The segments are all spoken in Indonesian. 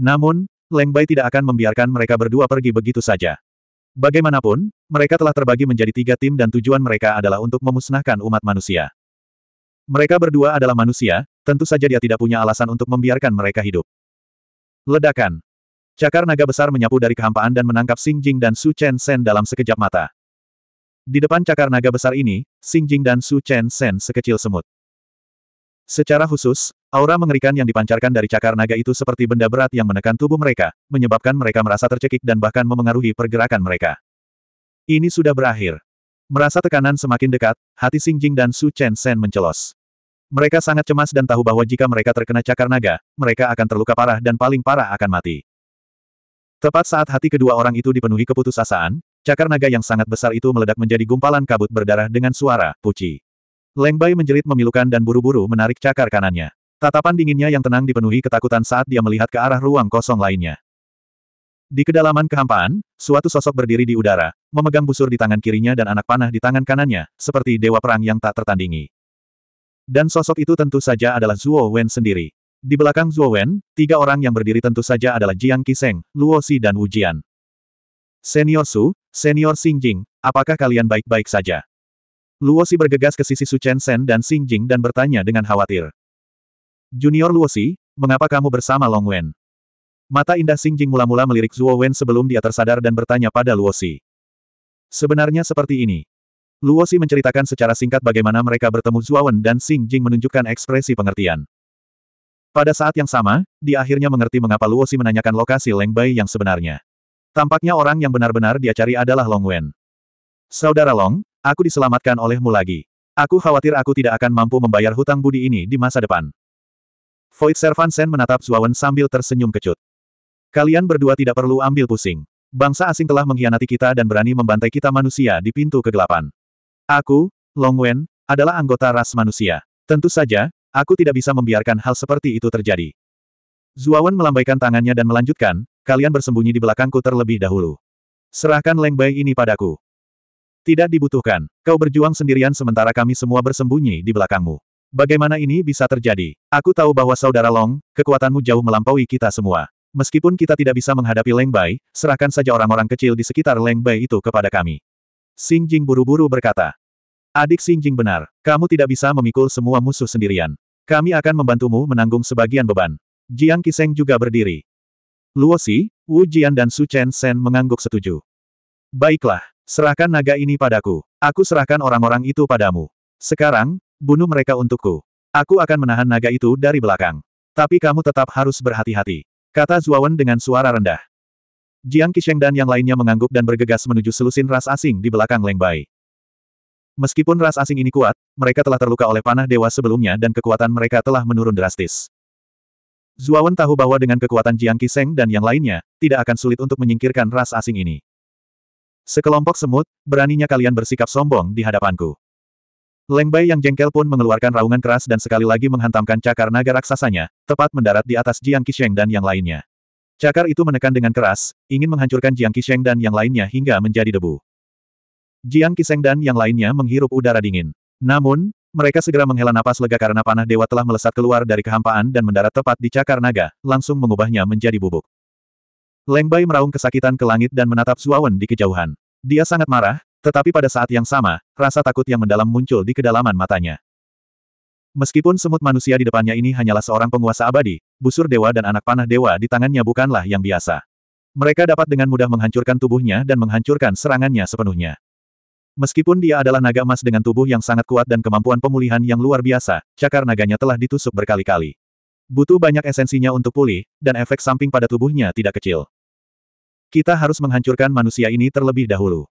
Namun, Leng Bai tidak akan membiarkan mereka berdua pergi begitu saja. Bagaimanapun, mereka telah terbagi menjadi tiga tim dan tujuan mereka adalah untuk memusnahkan umat manusia. Mereka berdua adalah manusia, tentu saja dia tidak punya alasan untuk membiarkan mereka hidup. Ledakan. Cakar naga besar menyapu dari kehampaan dan menangkap Xing Jing dan Su Chen Sen dalam sekejap mata. Di depan cakar naga besar ini, Xing Jing dan Su Chen Sen sekecil semut. Secara khusus, aura mengerikan yang dipancarkan dari cakar naga itu seperti benda berat yang menekan tubuh mereka, menyebabkan mereka merasa tercekik dan bahkan memengaruhi pergerakan mereka. Ini sudah berakhir. Merasa tekanan semakin dekat, hati Xing Jing dan Su Chen Sen mencelos. Mereka sangat cemas dan tahu bahwa jika mereka terkena cakar naga, mereka akan terluka parah dan paling parah akan mati. Tepat saat hati kedua orang itu dipenuhi keputusasaan, cakar naga yang sangat besar itu meledak menjadi gumpalan kabut berdarah dengan suara, puci. Leng Bai menjerit memilukan dan buru-buru menarik cakar kanannya. Tatapan dinginnya yang tenang dipenuhi ketakutan saat dia melihat ke arah ruang kosong lainnya. Di kedalaman kehampaan, suatu sosok berdiri di udara, memegang busur di tangan kirinya dan anak panah di tangan kanannya, seperti dewa perang yang tak tertandingi. Dan sosok itu tentu saja adalah Zuo Wen sendiri. Di belakang Zuo Wen, tiga orang yang berdiri tentu saja adalah Jiang Kiseng, Luo Si, dan Wu Jian. Senior Su, Senior Xing Jing, apakah kalian baik-baik saja? Luosi bergegas ke sisi Su Chen Shen dan Xing Jing dan bertanya dengan khawatir. Junior Luosi, mengapa kamu bersama Long Wen? Mata indah Xing Jing mula-mula melirik Zuo Wen sebelum dia tersadar dan bertanya pada Luosi. Sebenarnya seperti ini. Luosi menceritakan secara singkat bagaimana mereka bertemu Zuo Wen dan Xing Jing menunjukkan ekspresi pengertian. Pada saat yang sama, dia akhirnya mengerti mengapa Luosi menanyakan lokasi Leng Bai yang sebenarnya. Tampaknya orang yang benar-benar dia cari adalah Long Wen. Saudara Long, Aku diselamatkan olehmu lagi. Aku khawatir aku tidak akan mampu membayar hutang budi ini di masa depan. Void Servant Sen menatap Zuawan sambil tersenyum kecut. Kalian berdua tidak perlu ambil pusing. Bangsa asing telah mengkhianati kita dan berani membantai kita manusia di pintu kegelapan. Aku, Long Wen, adalah anggota ras manusia. Tentu saja, aku tidak bisa membiarkan hal seperti itu terjadi. Zuawan melambaikan tangannya dan melanjutkan, kalian bersembunyi di belakangku terlebih dahulu. Serahkan Leng Bai ini padaku. Tidak dibutuhkan. Kau berjuang sendirian sementara kami semua bersembunyi di belakangmu. Bagaimana ini bisa terjadi? Aku tahu bahwa saudara Long, kekuatanmu jauh melampaui kita semua. Meskipun kita tidak bisa menghadapi Leng Bai, serahkan saja orang-orang kecil di sekitar Leng Bai itu kepada kami. Xing Jing buru-buru berkata. Adik Xing Jing benar, kamu tidak bisa memikul semua musuh sendirian. Kami akan membantumu menanggung sebagian beban. Jiang Kiseng juga berdiri. Luo Si, Wu Jian dan Su Chen Sen mengangguk setuju. Baiklah, Serahkan naga ini padaku. Aku serahkan orang-orang itu padamu. Sekarang, bunuh mereka untukku. Aku akan menahan naga itu dari belakang. Tapi kamu tetap harus berhati-hati. Kata Zuawan dengan suara rendah. Jiang Qisheng dan yang lainnya mengangguk dan bergegas menuju selusin ras asing di belakang Leng Bai. Meskipun ras asing ini kuat, mereka telah terluka oleh panah dewa sebelumnya dan kekuatan mereka telah menurun drastis. Zuawan tahu bahwa dengan kekuatan Jiang Qisheng dan yang lainnya, tidak akan sulit untuk menyingkirkan ras asing ini. Sekelompok semut, beraninya kalian bersikap sombong di hadapanku. Leng Bai yang jengkel pun mengeluarkan raungan keras dan sekali lagi menghantamkan cakar naga raksasanya, tepat mendarat di atas Jiang Qisheng dan yang lainnya. Cakar itu menekan dengan keras, ingin menghancurkan Jiang Qisheng dan yang lainnya hingga menjadi debu. Jiang Qisheng dan yang lainnya menghirup udara dingin. Namun, mereka segera menghela napas lega karena panah dewa telah melesat keluar dari kehampaan dan mendarat tepat di cakar naga, langsung mengubahnya menjadi bubuk. Leng Bai meraung kesakitan ke langit dan menatap Zuawan di kejauhan. Dia sangat marah, tetapi pada saat yang sama, rasa takut yang mendalam muncul di kedalaman matanya. Meskipun semut manusia di depannya ini hanyalah seorang penguasa abadi, busur dewa dan anak panah dewa di tangannya bukanlah yang biasa. Mereka dapat dengan mudah menghancurkan tubuhnya dan menghancurkan serangannya sepenuhnya. Meskipun dia adalah naga emas dengan tubuh yang sangat kuat dan kemampuan pemulihan yang luar biasa, cakar naganya telah ditusuk berkali-kali. Butuh banyak esensinya untuk pulih, dan efek samping pada tubuhnya tidak kecil. Kita harus menghancurkan manusia ini terlebih dahulu.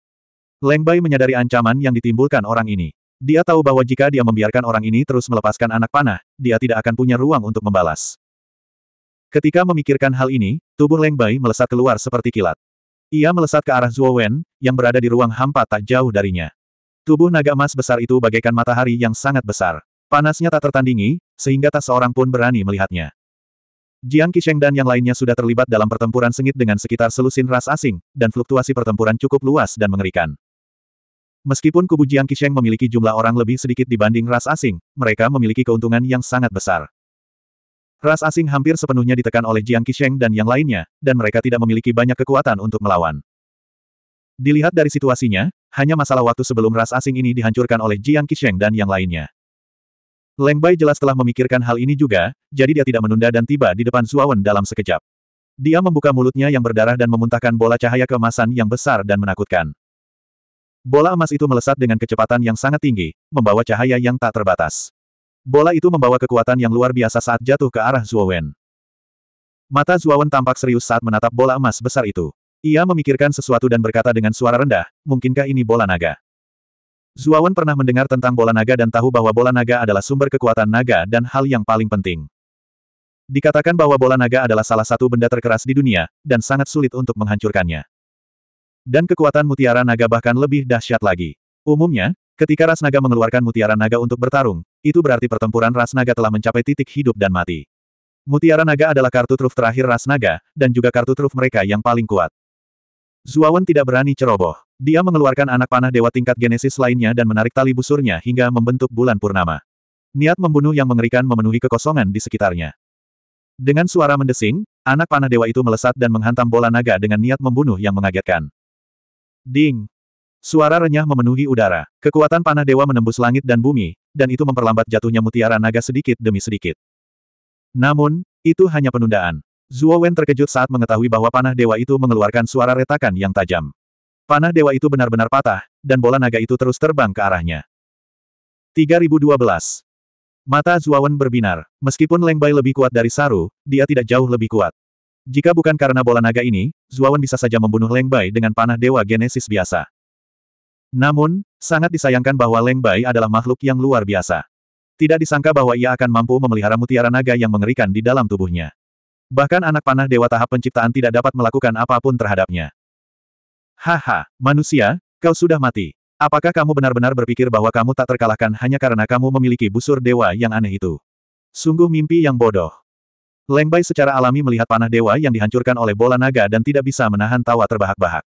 Leng Bai menyadari ancaman yang ditimbulkan orang ini. Dia tahu bahwa jika dia membiarkan orang ini terus melepaskan anak panah, dia tidak akan punya ruang untuk membalas. Ketika memikirkan hal ini, tubuh Leng Bai melesat keluar seperti kilat. Ia melesat ke arah Zhuo Wen, yang berada di ruang hampa tak jauh darinya. Tubuh naga emas besar itu bagaikan matahari yang sangat besar. Panasnya tak tertandingi, sehingga tak seorang pun berani melihatnya. Jiang Qisheng dan yang lainnya sudah terlibat dalam pertempuran sengit dengan sekitar selusin ras asing, dan fluktuasi pertempuran cukup luas dan mengerikan. Meskipun kubu Jiang Qisheng memiliki jumlah orang lebih sedikit dibanding ras asing, mereka memiliki keuntungan yang sangat besar. Ras asing hampir sepenuhnya ditekan oleh Jiang Qisheng dan yang lainnya, dan mereka tidak memiliki banyak kekuatan untuk melawan. Dilihat dari situasinya, hanya masalah waktu sebelum ras asing ini dihancurkan oleh Jiang Qisheng dan yang lainnya. Leng Bai jelas telah memikirkan hal ini juga, jadi dia tidak menunda dan tiba di depan Suawen dalam sekejap. Dia membuka mulutnya yang berdarah dan memuntahkan bola cahaya keemasan yang besar dan menakutkan. Bola emas itu melesat dengan kecepatan yang sangat tinggi, membawa cahaya yang tak terbatas. Bola itu membawa kekuatan yang luar biasa saat jatuh ke arah Zuowen. Mata Zuowen tampak serius saat menatap bola emas besar itu. Ia memikirkan sesuatu dan berkata dengan suara rendah, mungkinkah ini bola naga? Zuawan pernah mendengar tentang bola naga dan tahu bahwa bola naga adalah sumber kekuatan naga dan hal yang paling penting. Dikatakan bahwa bola naga adalah salah satu benda terkeras di dunia, dan sangat sulit untuk menghancurkannya. Dan kekuatan mutiara naga bahkan lebih dahsyat lagi. Umumnya, ketika ras naga mengeluarkan mutiara naga untuk bertarung, itu berarti pertempuran ras naga telah mencapai titik hidup dan mati. Mutiara naga adalah kartu truf terakhir ras naga, dan juga kartu truf mereka yang paling kuat. Zuawan tidak berani ceroboh. Dia mengeluarkan anak panah dewa tingkat genesis lainnya dan menarik tali busurnya hingga membentuk bulan purnama. Niat membunuh yang mengerikan memenuhi kekosongan di sekitarnya. Dengan suara mendesing, anak panah dewa itu melesat dan menghantam bola naga dengan niat membunuh yang mengagetkan. Ding! Suara renyah memenuhi udara. Kekuatan panah dewa menembus langit dan bumi, dan itu memperlambat jatuhnya mutiara naga sedikit demi sedikit. Namun, itu hanya penundaan. Zuo Wen terkejut saat mengetahui bahwa panah dewa itu mengeluarkan suara retakan yang tajam. Panah dewa itu benar-benar patah, dan bola naga itu terus terbang ke arahnya. 3012. Mata Zuo Wen berbinar. Meskipun Leng Bai lebih kuat dari Saru, dia tidak jauh lebih kuat. Jika bukan karena bola naga ini, Zuo Wen bisa saja membunuh Leng Bai dengan panah dewa genesis biasa. Namun, sangat disayangkan bahwa Leng Bai adalah makhluk yang luar biasa. Tidak disangka bahwa ia akan mampu memelihara mutiara naga yang mengerikan di dalam tubuhnya. Bahkan anak panah dewa tahap penciptaan tidak dapat melakukan apapun terhadapnya. Haha, manusia, kau sudah mati. Apakah kamu benar-benar berpikir bahwa kamu tak terkalahkan hanya karena kamu memiliki busur dewa yang aneh itu? Sungguh mimpi yang bodoh. Leng secara alami melihat panah dewa yang dihancurkan oleh bola naga dan tidak bisa menahan tawa terbahak-bahak.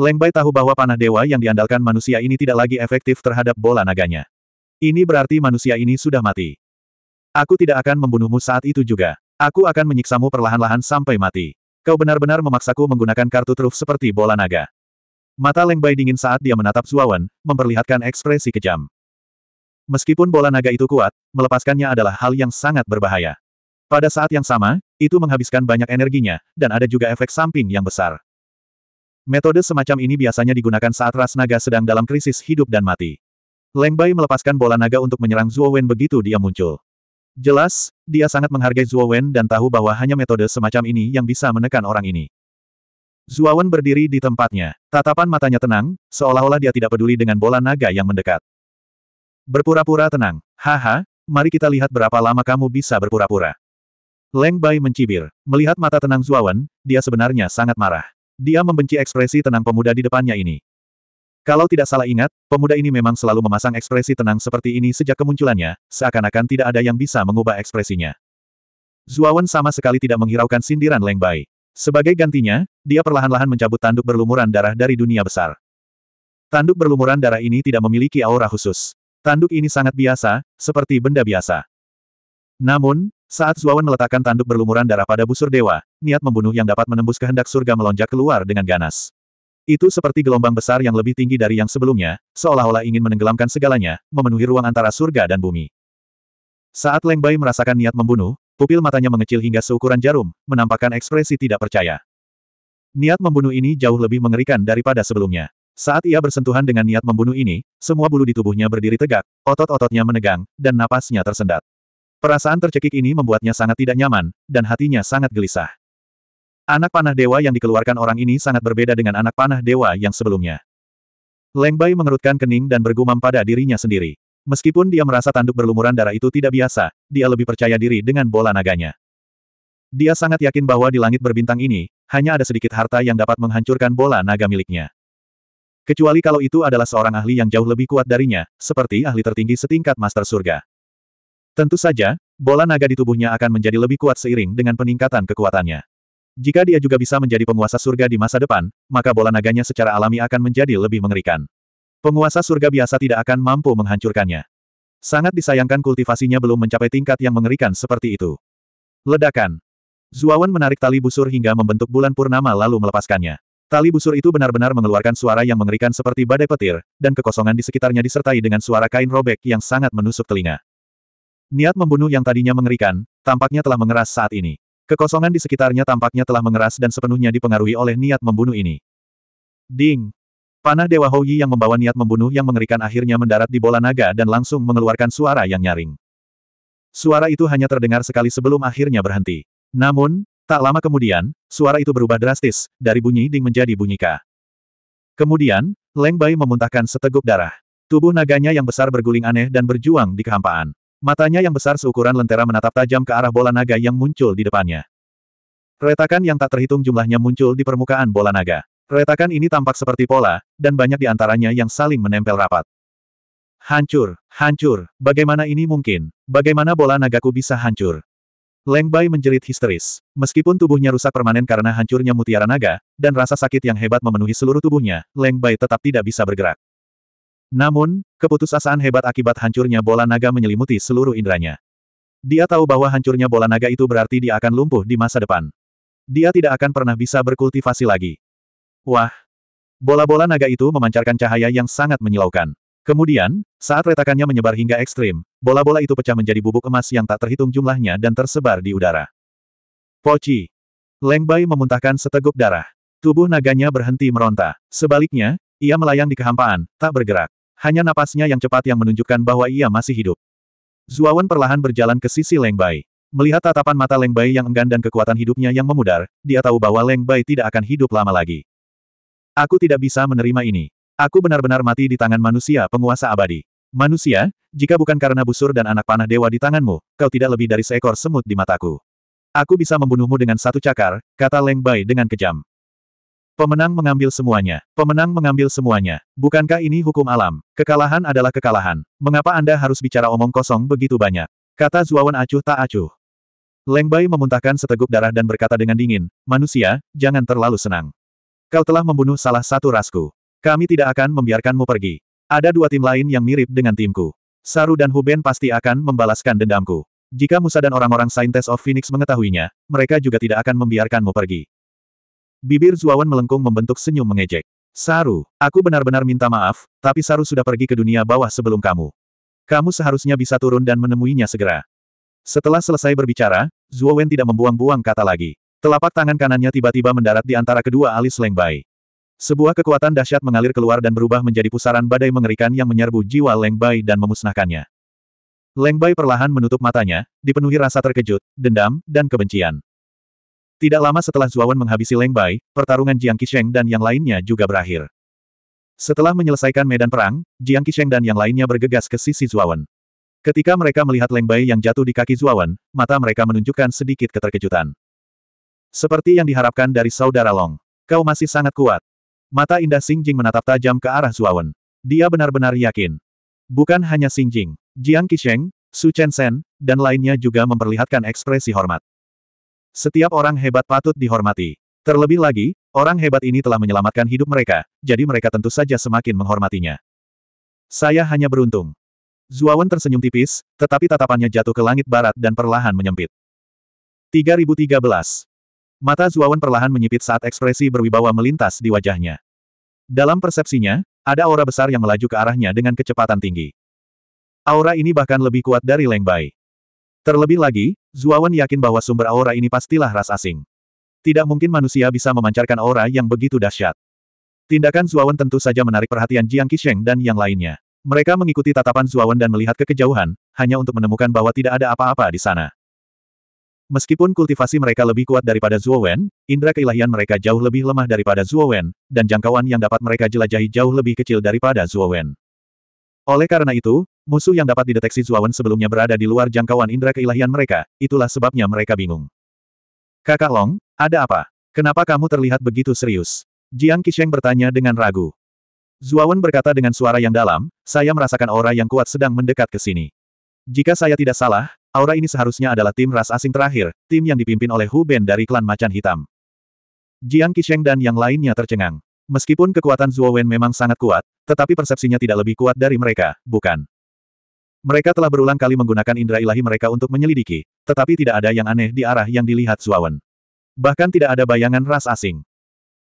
Leng tahu bahwa panah dewa yang diandalkan manusia ini tidak lagi efektif terhadap bola naganya. Ini berarti manusia ini sudah mati. Aku tidak akan membunuhmu saat itu juga. Aku akan menyiksamu perlahan-lahan sampai mati. Kau benar-benar memaksaku menggunakan kartu truf seperti bola naga. Mata Leng Bai dingin saat dia menatap Zuawan, memperlihatkan ekspresi kejam. Meskipun bola naga itu kuat, melepaskannya adalah hal yang sangat berbahaya. Pada saat yang sama, itu menghabiskan banyak energinya, dan ada juga efek samping yang besar. Metode semacam ini biasanya digunakan saat ras naga sedang dalam krisis hidup dan mati. Leng Bai melepaskan bola naga untuk menyerang Zuowen begitu dia muncul. Jelas, dia sangat menghargai Zhuo Wen dan tahu bahwa hanya metode semacam ini yang bisa menekan orang ini. Zhuo Wen berdiri di tempatnya. Tatapan matanya tenang, seolah-olah dia tidak peduli dengan bola naga yang mendekat. Berpura-pura tenang. Haha, mari kita lihat berapa lama kamu bisa berpura-pura. Leng Bai mencibir. Melihat mata tenang Zhuo Wen, dia sebenarnya sangat marah. Dia membenci ekspresi tenang pemuda di depannya ini. Kalau tidak salah ingat, pemuda ini memang selalu memasang ekspresi tenang seperti ini sejak kemunculannya, seakan-akan tidak ada yang bisa mengubah ekspresinya. Zuawan sama sekali tidak menghiraukan sindiran Leng Bai. Sebagai gantinya, dia perlahan-lahan mencabut tanduk berlumuran darah dari dunia besar. Tanduk berlumuran darah ini tidak memiliki aura khusus. Tanduk ini sangat biasa, seperti benda biasa. Namun, saat Zuawan meletakkan tanduk berlumuran darah pada busur dewa, niat membunuh yang dapat menembus kehendak surga melonjak keluar dengan ganas. Itu seperti gelombang besar yang lebih tinggi dari yang sebelumnya, seolah-olah ingin menenggelamkan segalanya, memenuhi ruang antara surga dan bumi. Saat Leng Bai merasakan niat membunuh, pupil matanya mengecil hingga seukuran jarum, menampakkan ekspresi tidak percaya. Niat membunuh ini jauh lebih mengerikan daripada sebelumnya. Saat ia bersentuhan dengan niat membunuh ini, semua bulu di tubuhnya berdiri tegak, otot-ototnya menegang, dan napasnya tersendat. Perasaan tercekik ini membuatnya sangat tidak nyaman, dan hatinya sangat gelisah. Anak panah dewa yang dikeluarkan orang ini sangat berbeda dengan anak panah dewa yang sebelumnya. Leng Bai mengerutkan kening dan bergumam pada dirinya sendiri. Meskipun dia merasa tanduk berlumuran darah itu tidak biasa, dia lebih percaya diri dengan bola naganya. Dia sangat yakin bahwa di langit berbintang ini, hanya ada sedikit harta yang dapat menghancurkan bola naga miliknya. Kecuali kalau itu adalah seorang ahli yang jauh lebih kuat darinya, seperti ahli tertinggi setingkat Master Surga. Tentu saja, bola naga di tubuhnya akan menjadi lebih kuat seiring dengan peningkatan kekuatannya. Jika dia juga bisa menjadi penguasa surga di masa depan, maka bola naganya secara alami akan menjadi lebih mengerikan. Penguasa surga biasa tidak akan mampu menghancurkannya. Sangat disayangkan kultivasinya belum mencapai tingkat yang mengerikan seperti itu. Ledakan. Zuawan menarik tali busur hingga membentuk bulan purnama lalu melepaskannya. Tali busur itu benar-benar mengeluarkan suara yang mengerikan seperti badai petir, dan kekosongan di sekitarnya disertai dengan suara kain robek yang sangat menusuk telinga. Niat membunuh yang tadinya mengerikan, tampaknya telah mengeras saat ini. Kekosongan di sekitarnya tampaknya telah mengeras dan sepenuhnya dipengaruhi oleh niat membunuh ini. Ding! Panah Dewa Houyi yang membawa niat membunuh yang mengerikan akhirnya mendarat di bola naga dan langsung mengeluarkan suara yang nyaring. Suara itu hanya terdengar sekali sebelum akhirnya berhenti. Namun, tak lama kemudian, suara itu berubah drastis, dari bunyi ding menjadi bunyi ka. Kemudian, Leng Bai memuntahkan seteguk darah. Tubuh naganya yang besar berguling aneh dan berjuang di kehampaan. Matanya yang besar seukuran lentera menatap tajam ke arah bola naga yang muncul di depannya. Retakan yang tak terhitung jumlahnya muncul di permukaan bola naga. Retakan ini tampak seperti pola, dan banyak di antaranya yang saling menempel rapat. Hancur, hancur, bagaimana ini mungkin? Bagaimana bola nagaku bisa hancur? Leng Bai menjerit histeris. Meskipun tubuhnya rusak permanen karena hancurnya mutiara naga, dan rasa sakit yang hebat memenuhi seluruh tubuhnya, Leng Bai tetap tidak bisa bergerak. Namun, keputusasaan hebat akibat hancurnya bola naga menyelimuti seluruh inderanya. Dia tahu bahwa hancurnya bola naga itu berarti dia akan lumpuh di masa depan. Dia tidak akan pernah bisa berkultivasi lagi. Wah! Bola-bola naga itu memancarkan cahaya yang sangat menyilaukan. Kemudian, saat retakannya menyebar hingga ekstrim, bola-bola itu pecah menjadi bubuk emas yang tak terhitung jumlahnya dan tersebar di udara. Poci. Leng Bai memuntahkan seteguk darah. Tubuh naganya berhenti meronta. Sebaliknya, ia melayang di kehampaan, tak bergerak. Hanya napasnya yang cepat yang menunjukkan bahwa ia masih hidup. Zuawan perlahan berjalan ke sisi Leng Bai. Melihat tatapan mata Leng Bai yang enggan dan kekuatan hidupnya yang memudar, dia tahu bahwa Leng Bai tidak akan hidup lama lagi. Aku tidak bisa menerima ini. Aku benar-benar mati di tangan manusia penguasa abadi. Manusia, jika bukan karena busur dan anak panah dewa di tanganmu, kau tidak lebih dari seekor semut di mataku. Aku bisa membunuhmu dengan satu cakar, kata Leng Bai dengan kejam. Pemenang mengambil semuanya. Pemenang mengambil semuanya. Bukankah ini hukum alam? Kekalahan adalah kekalahan. Mengapa Anda harus bicara omong kosong begitu banyak? Kata Zuawan acuh tak acuh. Leng Bai memuntahkan seteguk darah dan berkata dengan dingin, Manusia, jangan terlalu senang. Kau telah membunuh salah satu rasku. Kami tidak akan membiarkanmu pergi. Ada dua tim lain yang mirip dengan timku. Saru dan Huben pasti akan membalaskan dendamku. Jika Musa dan orang-orang Saintes of Phoenix mengetahuinya, mereka juga tidak akan membiarkanmu pergi. Bibir Zuawan melengkung membentuk senyum mengejek. Saru, aku benar-benar minta maaf, tapi Saru sudah pergi ke dunia bawah sebelum kamu. Kamu seharusnya bisa turun dan menemuinya segera. Setelah selesai berbicara, Zuowen tidak membuang-buang kata lagi. Telapak tangan kanannya tiba-tiba mendarat di antara kedua alis Lengbai. Sebuah kekuatan dahsyat mengalir keluar dan berubah menjadi pusaran badai mengerikan yang menyerbu jiwa Lengbai dan memusnahkannya. Lengbai perlahan menutup matanya, dipenuhi rasa terkejut, dendam, dan kebencian. Tidak lama setelah Zuawan menghabisi Leng Bai, pertarungan Jiang Qisheng dan yang lainnya juga berakhir. Setelah menyelesaikan medan perang, Jiang Qisheng dan yang lainnya bergegas ke sisi Zuawan. Ketika mereka melihat Leng Bai yang jatuh di kaki Zuawan, mata mereka menunjukkan sedikit keterkejutan. Seperti yang diharapkan dari saudara Long. Kau masih sangat kuat. Mata indah Xing Jing menatap tajam ke arah Zuawan. Dia benar-benar yakin. Bukan hanya Xing Jing, Jiang Qisheng, Su Chen Shen, dan lainnya juga memperlihatkan ekspresi hormat. Setiap orang hebat patut dihormati. Terlebih lagi, orang hebat ini telah menyelamatkan hidup mereka, jadi mereka tentu saja semakin menghormatinya. Saya hanya beruntung. Zuawan tersenyum tipis, tetapi tatapannya jatuh ke langit barat dan perlahan menyempit. 3013. Mata Zuawan perlahan menyipit saat ekspresi berwibawa melintas di wajahnya. Dalam persepsinya, ada aura besar yang melaju ke arahnya dengan kecepatan tinggi. Aura ini bahkan lebih kuat dari Leng Bai. Terlebih lagi, Zuawan yakin bahwa sumber aura ini pastilah ras asing. Tidak mungkin manusia bisa memancarkan aura yang begitu dahsyat. Tindakan Zuawan tentu saja menarik perhatian Jiang Qisheng dan yang lainnya. Mereka mengikuti tatapan Zuawan dan melihat ke kejauhan, hanya untuk menemukan bahwa tidak ada apa-apa di sana. Meskipun kultivasi mereka lebih kuat daripada Zuowen, indera keilahian mereka jauh lebih lemah daripada Zuowen, dan jangkauan yang dapat mereka jelajahi jauh lebih kecil daripada Zuowen. Oleh karena itu, Musuh yang dapat dideteksi Zuawan sebelumnya berada di luar jangkauan indera keilahian mereka, itulah sebabnya mereka bingung. Kakak Long, ada apa? Kenapa kamu terlihat begitu serius? Jiang Qisheng bertanya dengan ragu. Zuawan berkata dengan suara yang dalam, saya merasakan aura yang kuat sedang mendekat ke sini. Jika saya tidak salah, aura ini seharusnya adalah tim ras asing terakhir, tim yang dipimpin oleh Hu Ben dari klan Macan Hitam. Jiang Qisheng dan yang lainnya tercengang. Meskipun kekuatan Zuawan memang sangat kuat, tetapi persepsinya tidak lebih kuat dari mereka, bukan? Mereka telah berulang kali menggunakan indera ilahi mereka untuk menyelidiki, tetapi tidak ada yang aneh di arah yang dilihat Zuawan. Bahkan tidak ada bayangan ras asing.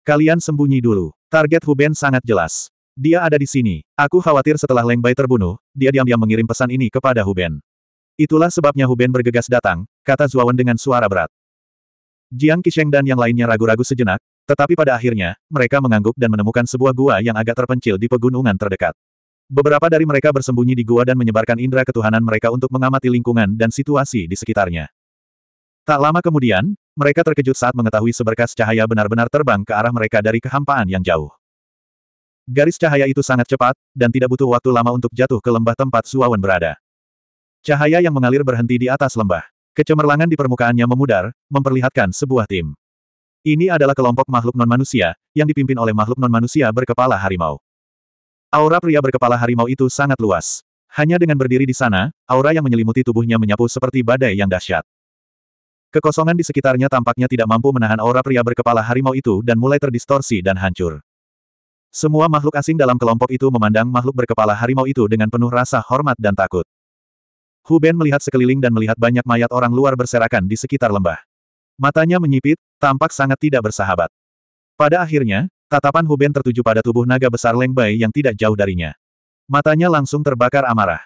Kalian sembunyi dulu. Target Huben sangat jelas. Dia ada di sini. Aku khawatir setelah Leng Bai terbunuh, dia diam-diam mengirim pesan ini kepada Huben. Itulah sebabnya Huben bergegas datang, kata Zuawan dengan suara berat. Jiang Kisheng dan yang lainnya ragu-ragu sejenak, tetapi pada akhirnya, mereka mengangguk dan menemukan sebuah gua yang agak terpencil di pegunungan terdekat. Beberapa dari mereka bersembunyi di gua dan menyebarkan indera ketuhanan mereka untuk mengamati lingkungan dan situasi di sekitarnya. Tak lama kemudian, mereka terkejut saat mengetahui seberkas cahaya benar-benar terbang ke arah mereka dari kehampaan yang jauh. Garis cahaya itu sangat cepat, dan tidak butuh waktu lama untuk jatuh ke lembah tempat Suawan berada. Cahaya yang mengalir berhenti di atas lembah. Kecemerlangan di permukaannya memudar, memperlihatkan sebuah tim. Ini adalah kelompok makhluk non-manusia, yang dipimpin oleh makhluk non-manusia berkepala harimau. Aura pria berkepala harimau itu sangat luas. Hanya dengan berdiri di sana, aura yang menyelimuti tubuhnya menyapu seperti badai yang dahsyat. Kekosongan di sekitarnya tampaknya tidak mampu menahan aura pria berkepala harimau itu dan mulai terdistorsi dan hancur. Semua makhluk asing dalam kelompok itu memandang makhluk berkepala harimau itu dengan penuh rasa hormat dan takut. Huben melihat sekeliling dan melihat banyak mayat orang luar berserakan di sekitar lembah. Matanya menyipit, tampak sangat tidak bersahabat. Pada akhirnya, Tatapan Huben tertuju pada tubuh naga besar Leng Bai yang tidak jauh darinya. Matanya langsung terbakar amarah.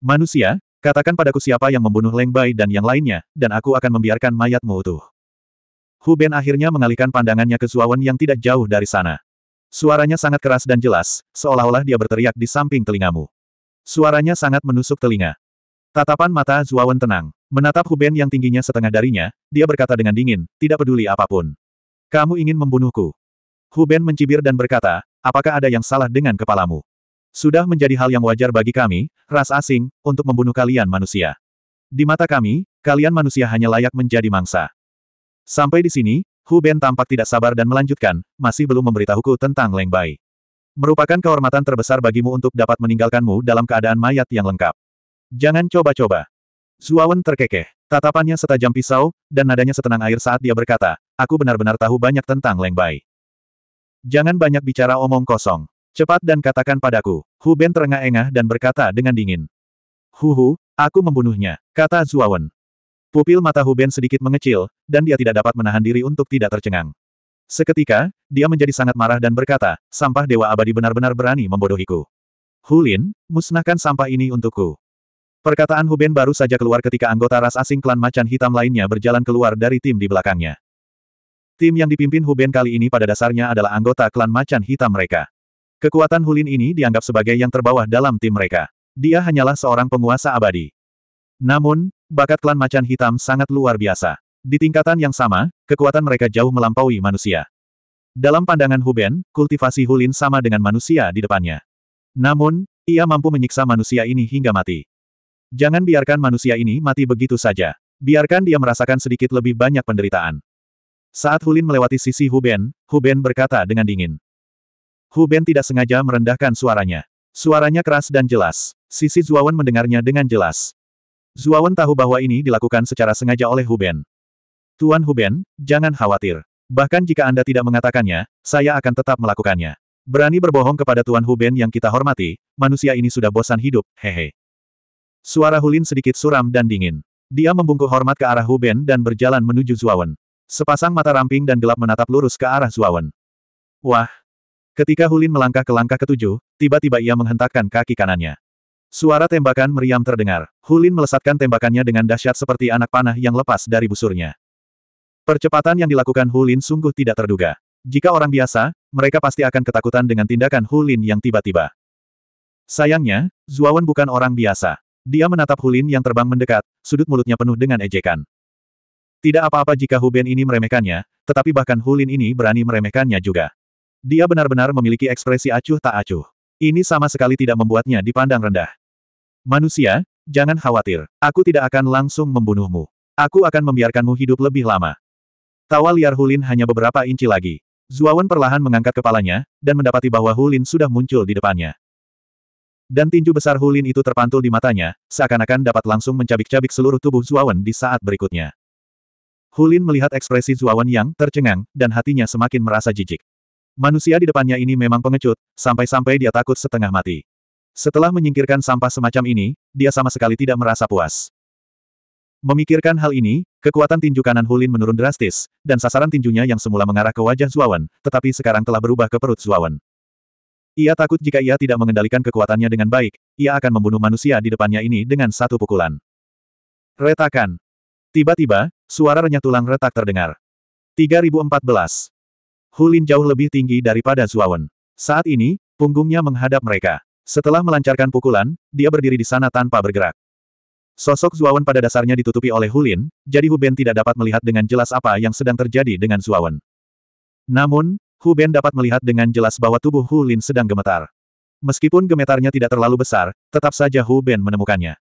Manusia, katakan padaku siapa yang membunuh Leng Bai dan yang lainnya, dan aku akan membiarkan mayatmu utuh. Huben akhirnya mengalihkan pandangannya ke Zuawan yang tidak jauh dari sana. Suaranya sangat keras dan jelas, seolah-olah dia berteriak di samping telingamu. Suaranya sangat menusuk telinga. Tatapan mata Zuawan tenang. Menatap Huben yang tingginya setengah darinya, dia berkata dengan dingin, tidak peduli apapun. Kamu ingin membunuhku. Huben mencibir dan berkata, apakah ada yang salah dengan kepalamu? Sudah menjadi hal yang wajar bagi kami, ras asing, untuk membunuh kalian manusia. Di mata kami, kalian manusia hanya layak menjadi mangsa. Sampai di sini, Huben tampak tidak sabar dan melanjutkan, masih belum memberitahuku tentang Leng Bai. Merupakan kehormatan terbesar bagimu untuk dapat meninggalkanmu dalam keadaan mayat yang lengkap. Jangan coba-coba. Zuawan terkekeh, tatapannya setajam pisau, dan nadanya setenang air saat dia berkata, aku benar-benar tahu banyak tentang Leng Bai. Jangan banyak bicara omong kosong. Cepat dan katakan padaku. Hu Ben terengah-engah dan berkata dengan dingin. Huhu, aku membunuhnya, kata Zuawan. Pupil mata Hu Ben sedikit mengecil, dan dia tidak dapat menahan diri untuk tidak tercengang. Seketika, dia menjadi sangat marah dan berkata, sampah Dewa Abadi benar-benar berani membodohiku. Hulin, musnahkan sampah ini untukku. Perkataan Huben baru saja keluar ketika anggota ras asing klan macan hitam lainnya berjalan keluar dari tim di belakangnya. Tim yang dipimpin Huben kali ini pada dasarnya adalah anggota klan macan hitam mereka. Kekuatan Hulin ini dianggap sebagai yang terbawah dalam tim mereka. Dia hanyalah seorang penguasa abadi. Namun, bakat klan macan hitam sangat luar biasa. Di tingkatan yang sama, kekuatan mereka jauh melampaui manusia. Dalam pandangan Huben, kultivasi Hulin sama dengan manusia di depannya. Namun, ia mampu menyiksa manusia ini hingga mati. Jangan biarkan manusia ini mati begitu saja. Biarkan dia merasakan sedikit lebih banyak penderitaan. Saat Hulin melewati sisi Huben, Huben berkata dengan dingin. Huben tidak sengaja merendahkan suaranya. Suaranya keras dan jelas. Sisi Zuawan mendengarnya dengan jelas. Zuawan tahu bahwa ini dilakukan secara sengaja oleh Huben. Tuan Huben, jangan khawatir. Bahkan jika Anda tidak mengatakannya, saya akan tetap melakukannya. Berani berbohong kepada Tuan Huben yang kita hormati, manusia ini sudah bosan hidup, hehe. Suara Hulin sedikit suram dan dingin. Dia membungkuk hormat ke arah Huben dan berjalan menuju Zuawan. Sepasang mata ramping dan gelap menatap lurus ke arah Zuawan. Wah! Ketika Hulin melangkah ke langkah ketujuh, tiba-tiba ia menghentakkan kaki kanannya. Suara tembakan meriam terdengar. Hulin melesatkan tembakannya dengan dahsyat seperti anak panah yang lepas dari busurnya. Percepatan yang dilakukan Hulin sungguh tidak terduga. Jika orang biasa, mereka pasti akan ketakutan dengan tindakan Hulin yang tiba-tiba. Sayangnya, Zuawan bukan orang biasa. Dia menatap Hulin yang terbang mendekat, sudut mulutnya penuh dengan ejekan. Tidak apa-apa jika Huben ini meremehkannya, tetapi bahkan Hulin ini berani meremehkannya juga. Dia benar-benar memiliki ekspresi acuh tak acuh. Ini sama sekali tidak membuatnya dipandang rendah. Manusia, jangan khawatir, aku tidak akan langsung membunuhmu. Aku akan membiarkanmu hidup lebih lama. Tawa liar Hulin hanya beberapa inci lagi. Zuawan perlahan mengangkat kepalanya, dan mendapati bahwa Hulin sudah muncul di depannya. Dan tinju besar Hulin itu terpantul di matanya, seakan-akan dapat langsung mencabik-cabik seluruh tubuh Zuawan di saat berikutnya. Hulin melihat ekspresi Zuawan yang tercengang, dan hatinya semakin merasa jijik. Manusia di depannya ini memang pengecut, sampai-sampai dia takut setengah mati. Setelah menyingkirkan sampah semacam ini, dia sama sekali tidak merasa puas. Memikirkan hal ini, kekuatan tinju kanan Hulin menurun drastis, dan sasaran tinjunya yang semula mengarah ke wajah Zuawan, tetapi sekarang telah berubah ke perut Zuawan. Ia takut jika ia tidak mengendalikan kekuatannya dengan baik, ia akan membunuh manusia di depannya ini dengan satu pukulan. Retakan. Tiba-tiba, Suara renyah tulang retak terdengar. 3014. Hulin jauh lebih tinggi daripada Zuawan. Saat ini, punggungnya menghadap mereka. Setelah melancarkan pukulan, dia berdiri di sana tanpa bergerak. Sosok Zuawan pada dasarnya ditutupi oleh Hulin, jadi Huben tidak dapat melihat dengan jelas apa yang sedang terjadi dengan Zuawan. Namun, Huben dapat melihat dengan jelas bahwa tubuh Hulin sedang gemetar. Meskipun gemetarnya tidak terlalu besar, tetap saja Huben menemukannya.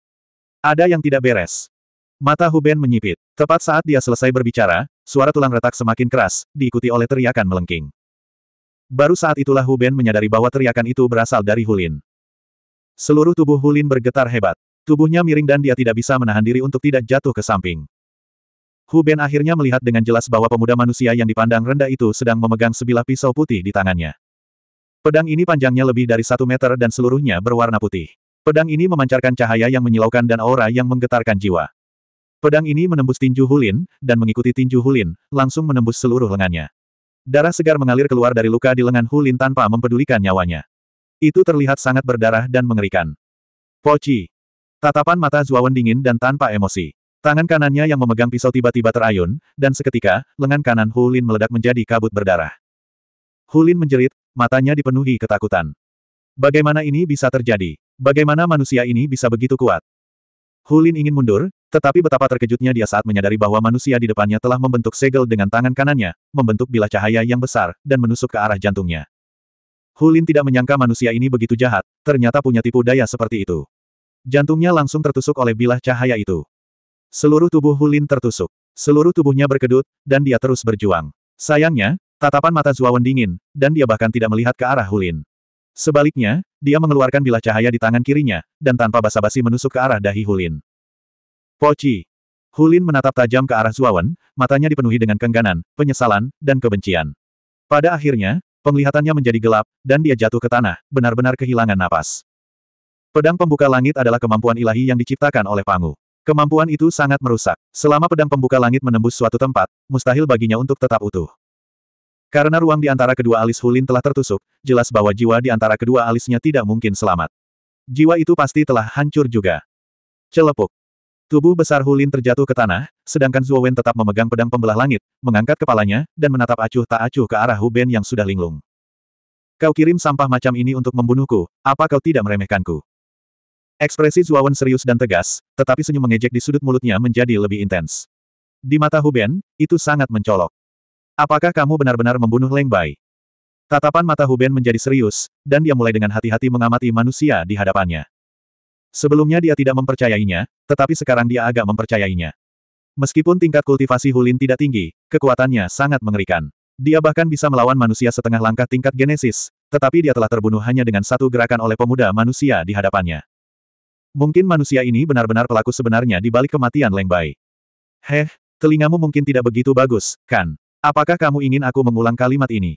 Ada yang tidak beres. Mata Huben menyipit. Tepat saat dia selesai berbicara, suara tulang retak semakin keras, diikuti oleh teriakan melengking. Baru saat itulah Huben menyadari bahwa teriakan itu berasal dari Hulin. Seluruh tubuh Hulin bergetar hebat. Tubuhnya miring dan dia tidak bisa menahan diri untuk tidak jatuh ke samping. Huben akhirnya melihat dengan jelas bahwa pemuda manusia yang dipandang rendah itu sedang memegang sebilah pisau putih di tangannya. Pedang ini panjangnya lebih dari satu meter dan seluruhnya berwarna putih. Pedang ini memancarkan cahaya yang menyilaukan dan aura yang menggetarkan jiwa. Pedang ini menembus tinju Hulin, dan mengikuti tinju Hulin, langsung menembus seluruh lengannya. Darah segar mengalir keluar dari luka di lengan Hulin tanpa mempedulikan nyawanya. Itu terlihat sangat berdarah dan mengerikan. Poci. Tatapan mata Zuawan dingin dan tanpa emosi. Tangan kanannya yang memegang pisau tiba-tiba terayun, dan seketika, lengan kanan Hulin meledak menjadi kabut berdarah. Hulin menjerit, matanya dipenuhi ketakutan. Bagaimana ini bisa terjadi? Bagaimana manusia ini bisa begitu kuat? Hulin ingin mundur, tetapi betapa terkejutnya dia saat menyadari bahwa manusia di depannya telah membentuk segel dengan tangan kanannya, membentuk bilah cahaya yang besar, dan menusuk ke arah jantungnya. Hulin tidak menyangka manusia ini begitu jahat, ternyata punya tipu daya seperti itu. Jantungnya langsung tertusuk oleh bilah cahaya itu. Seluruh tubuh Hulin tertusuk. Seluruh tubuhnya berkedut, dan dia terus berjuang. Sayangnya, tatapan mata Zuawan dingin, dan dia bahkan tidak melihat ke arah Hulin. Sebaliknya, dia mengeluarkan bilah cahaya di tangan kirinya, dan tanpa basa-basi menusuk ke arah dahi Hulin. Poci. Hulin menatap tajam ke arah Zuawan, matanya dipenuhi dengan kengganan, penyesalan, dan kebencian. Pada akhirnya, penglihatannya menjadi gelap, dan dia jatuh ke tanah, benar-benar kehilangan napas. Pedang pembuka langit adalah kemampuan ilahi yang diciptakan oleh Pangu. Kemampuan itu sangat merusak. Selama pedang pembuka langit menembus suatu tempat, mustahil baginya untuk tetap utuh. Karena ruang di antara kedua alis Hulin telah tertusuk, jelas bahwa jiwa di antara kedua alisnya tidak mungkin selamat. Jiwa itu pasti telah hancur juga. Celepuk. Tubuh besar Hulin terjatuh ke tanah, sedangkan Zuo Wen tetap memegang pedang pembelah langit, mengangkat kepalanya, dan menatap acuh tak acuh ke arah Huben yang sudah linglung. Kau kirim sampah macam ini untuk membunuhku, apa kau tidak meremehkanku? Ekspresi Zuo Wen serius dan tegas, tetapi senyum mengejek di sudut mulutnya menjadi lebih intens. Di mata Huben, itu sangat mencolok. Apakah kamu benar-benar membunuh Leng Bai? Tatapan mata Huben menjadi serius, dan dia mulai dengan hati-hati mengamati manusia di hadapannya. Sebelumnya dia tidak mempercayainya, tetapi sekarang dia agak mempercayainya. Meskipun tingkat kultivasi Hulin tidak tinggi, kekuatannya sangat mengerikan. Dia bahkan bisa melawan manusia setengah langkah tingkat genesis, tetapi dia telah terbunuh hanya dengan satu gerakan oleh pemuda manusia di hadapannya. Mungkin manusia ini benar-benar pelaku sebenarnya di balik kematian Leng Bai. Heh, telingamu mungkin tidak begitu bagus, kan? Apakah kamu ingin aku mengulang kalimat ini?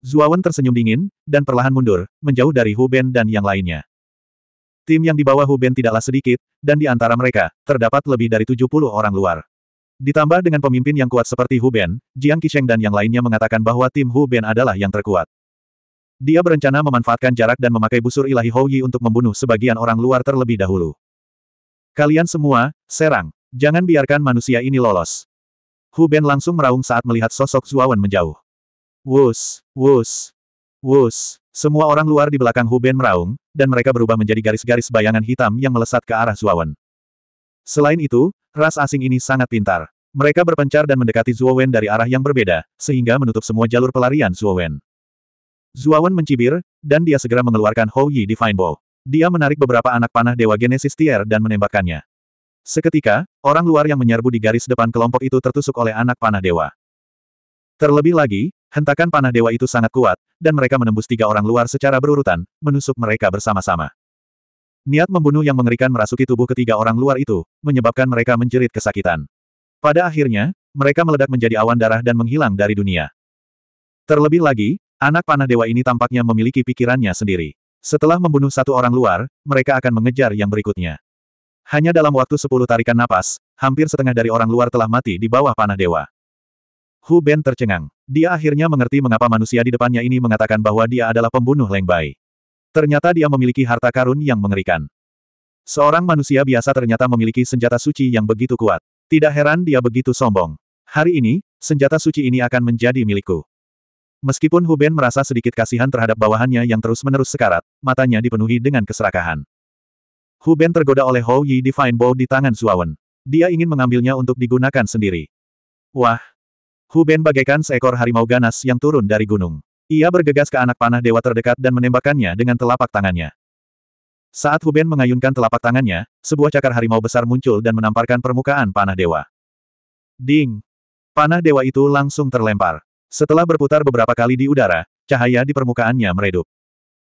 Zuawan tersenyum dingin, dan perlahan mundur, menjauh dari Huben dan yang lainnya. Tim yang di bawah Hu tidaklah sedikit, dan di antara mereka, terdapat lebih dari 70 orang luar. Ditambah dengan pemimpin yang kuat seperti Hu Jiang Qisheng dan yang lainnya mengatakan bahwa tim Hu adalah yang terkuat. Dia berencana memanfaatkan jarak dan memakai busur ilahi Hou Yi untuk membunuh sebagian orang luar terlebih dahulu. Kalian semua, serang. Jangan biarkan manusia ini lolos. Hu langsung meraung saat melihat sosok Zuawan menjauh. Wus, wus, wus. Semua orang luar di belakang Huben meraung, dan mereka berubah menjadi garis-garis bayangan hitam yang melesat ke arah Zuowen. Selain itu, ras asing ini sangat pintar. Mereka berpencar dan mendekati Zuowen dari arah yang berbeda, sehingga menutup semua jalur pelarian Zuowen. Zuowen mencibir, dan dia segera mengeluarkan Hou Yi Divine Bow. Dia menarik beberapa anak panah Dewa Genesis Tier dan menembakkannya. Seketika, orang luar yang menyerbu di garis depan kelompok itu tertusuk oleh anak panah dewa. Terlebih lagi, hentakan panah dewa itu sangat kuat, dan mereka menembus tiga orang luar secara berurutan, menusuk mereka bersama-sama. Niat membunuh yang mengerikan merasuki tubuh ketiga orang luar itu, menyebabkan mereka menjerit kesakitan. Pada akhirnya, mereka meledak menjadi awan darah dan menghilang dari dunia. Terlebih lagi, anak panah dewa ini tampaknya memiliki pikirannya sendiri. Setelah membunuh satu orang luar, mereka akan mengejar yang berikutnya. Hanya dalam waktu sepuluh tarikan napas, hampir setengah dari orang luar telah mati di bawah panah dewa. Hu Ben tercengang. Dia akhirnya mengerti mengapa manusia di depannya ini mengatakan bahwa dia adalah pembunuh Leng Bai. Ternyata dia memiliki harta karun yang mengerikan. Seorang manusia biasa ternyata memiliki senjata suci yang begitu kuat. Tidak heran dia begitu sombong. Hari ini, senjata suci ini akan menjadi milikku. Meskipun Hu Ben merasa sedikit kasihan terhadap bawahannya yang terus-menerus sekarat, matanya dipenuhi dengan keserakahan. Hu Ben tergoda oleh Hou Yi Divine Bow di tangan Suawen. Dia ingin mengambilnya untuk digunakan sendiri. Wah, Huben bagaikan seekor harimau ganas yang turun dari gunung. Ia bergegas ke anak panah dewa terdekat dan menembakkannya dengan telapak tangannya. Saat Huben mengayunkan telapak tangannya, sebuah cakar harimau besar muncul dan menamparkan permukaan panah dewa. Ding! Panah dewa itu langsung terlempar. Setelah berputar beberapa kali di udara, cahaya di permukaannya meredup.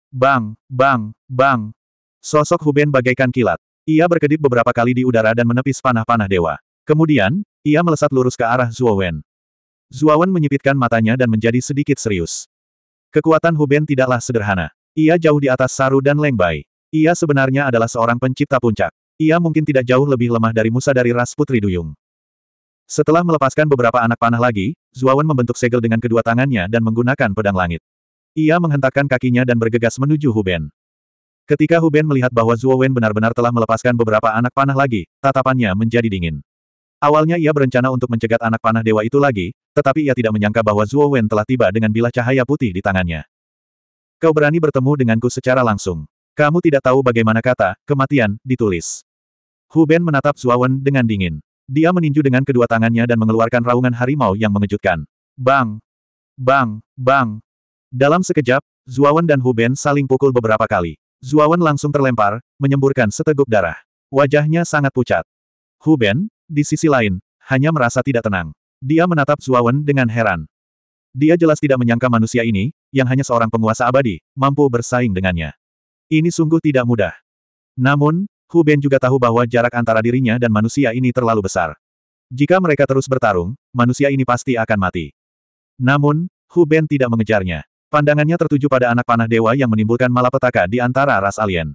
Bang, bang, bang. Sosok Huben bagaikan kilat. Ia berkedip beberapa kali di udara dan menepis panah-panah dewa. Kemudian, ia melesat lurus ke arah Zhuo Wen. Zuawan menyipitkan matanya dan menjadi sedikit serius. Kekuatan Huben tidaklah sederhana. Ia jauh di atas Saru dan Lengbai. Ia sebenarnya adalah seorang pencipta puncak. Ia mungkin tidak jauh lebih lemah dari Musa dari ras Putri Duyung. Setelah melepaskan beberapa anak panah lagi, Zuawan membentuk segel dengan kedua tangannya dan menggunakan pedang langit. Ia menghentakkan kakinya dan bergegas menuju Huben. Ketika Huben melihat bahwa Zuowen benar-benar telah melepaskan beberapa anak panah lagi, tatapannya menjadi dingin. Awalnya ia berencana untuk mencegat anak panah dewa itu lagi, tetapi ia tidak menyangka bahwa Zuo Wen telah tiba dengan bilah cahaya putih di tangannya. Kau berani bertemu denganku secara langsung. Kamu tidak tahu bagaimana kata, kematian, ditulis. Hu Ben menatap Zuo Wen dengan dingin. Dia meninju dengan kedua tangannya dan mengeluarkan raungan harimau yang mengejutkan. Bang! Bang! Bang! Dalam sekejap, Wen dan Hu Ben saling pukul beberapa kali. Wen langsung terlempar, menyemburkan seteguk darah. Wajahnya sangat pucat. Hu Ben, di sisi lain, hanya merasa tidak tenang. Dia menatap Wen dengan heran. Dia jelas tidak menyangka manusia ini, yang hanya seorang penguasa abadi, mampu bersaing dengannya. Ini sungguh tidak mudah. Namun, Hu Ben juga tahu bahwa jarak antara dirinya dan manusia ini terlalu besar. Jika mereka terus bertarung, manusia ini pasti akan mati. Namun, Hu Ben tidak mengejarnya. Pandangannya tertuju pada anak panah dewa yang menimbulkan malapetaka di antara ras alien.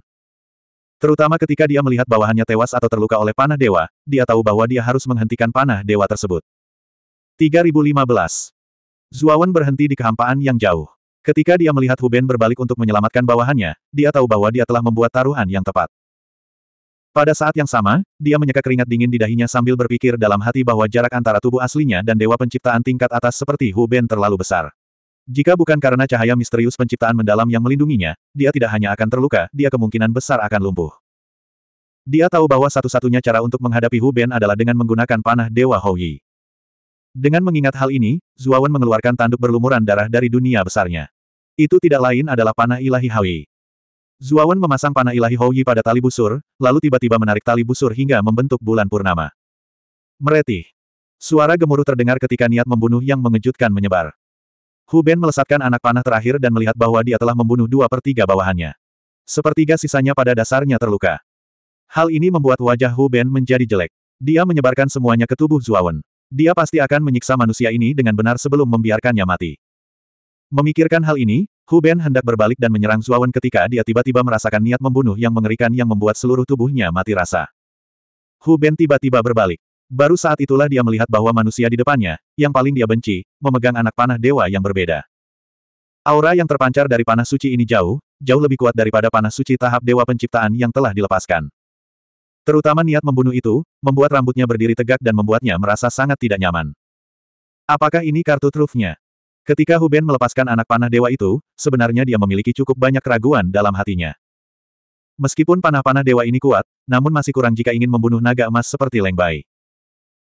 Terutama ketika dia melihat bawahannya tewas atau terluka oleh panah dewa, dia tahu bahwa dia harus menghentikan panah dewa tersebut. 3015. Zuawan berhenti di kehampaan yang jauh. Ketika dia melihat Huben berbalik untuk menyelamatkan bawahannya, dia tahu bahwa dia telah membuat taruhan yang tepat. Pada saat yang sama, dia menyeka keringat dingin di dahinya sambil berpikir dalam hati bahwa jarak antara tubuh aslinya dan dewa penciptaan tingkat atas seperti Huben terlalu besar. Jika bukan karena cahaya misterius penciptaan mendalam yang melindunginya, dia tidak hanya akan terluka, dia kemungkinan besar akan lumpuh. Dia tahu bahwa satu-satunya cara untuk menghadapi Hu Ben adalah dengan menggunakan panah Dewa Houyi. Dengan mengingat hal ini, Zuawan mengeluarkan tanduk berlumuran darah dari dunia besarnya. Itu tidak lain adalah panah ilahi Houyi. Zuawan memasang panah ilahi Houyi pada tali busur, lalu tiba-tiba menarik tali busur hingga membentuk bulan purnama. Meretih. Suara gemuruh terdengar ketika niat membunuh yang mengejutkan menyebar. Hu Ben melesatkan anak panah terakhir dan melihat bahwa dia telah membunuh dua per tiga bawahannya. Sepertiga sisanya pada dasarnya terluka. Hal ini membuat wajah Hu Ben menjadi jelek. Dia menyebarkan semuanya ke tubuh Zuawan. Dia pasti akan menyiksa manusia ini dengan benar sebelum membiarkannya mati. Memikirkan hal ini, Hu Ben hendak berbalik dan menyerang Zuawan ketika dia tiba-tiba merasakan niat membunuh yang mengerikan yang membuat seluruh tubuhnya mati rasa. Hu Ben tiba-tiba berbalik. Baru saat itulah dia melihat bahwa manusia di depannya, yang paling dia benci, memegang anak panah dewa yang berbeda. Aura yang terpancar dari panah suci ini jauh, jauh lebih kuat daripada panah suci tahap dewa penciptaan yang telah dilepaskan. Terutama niat membunuh itu, membuat rambutnya berdiri tegak dan membuatnya merasa sangat tidak nyaman. Apakah ini kartu trufnya? Ketika Huben melepaskan anak panah dewa itu, sebenarnya dia memiliki cukup banyak keraguan dalam hatinya. Meskipun panah-panah dewa ini kuat, namun masih kurang jika ingin membunuh naga emas seperti Lengbai.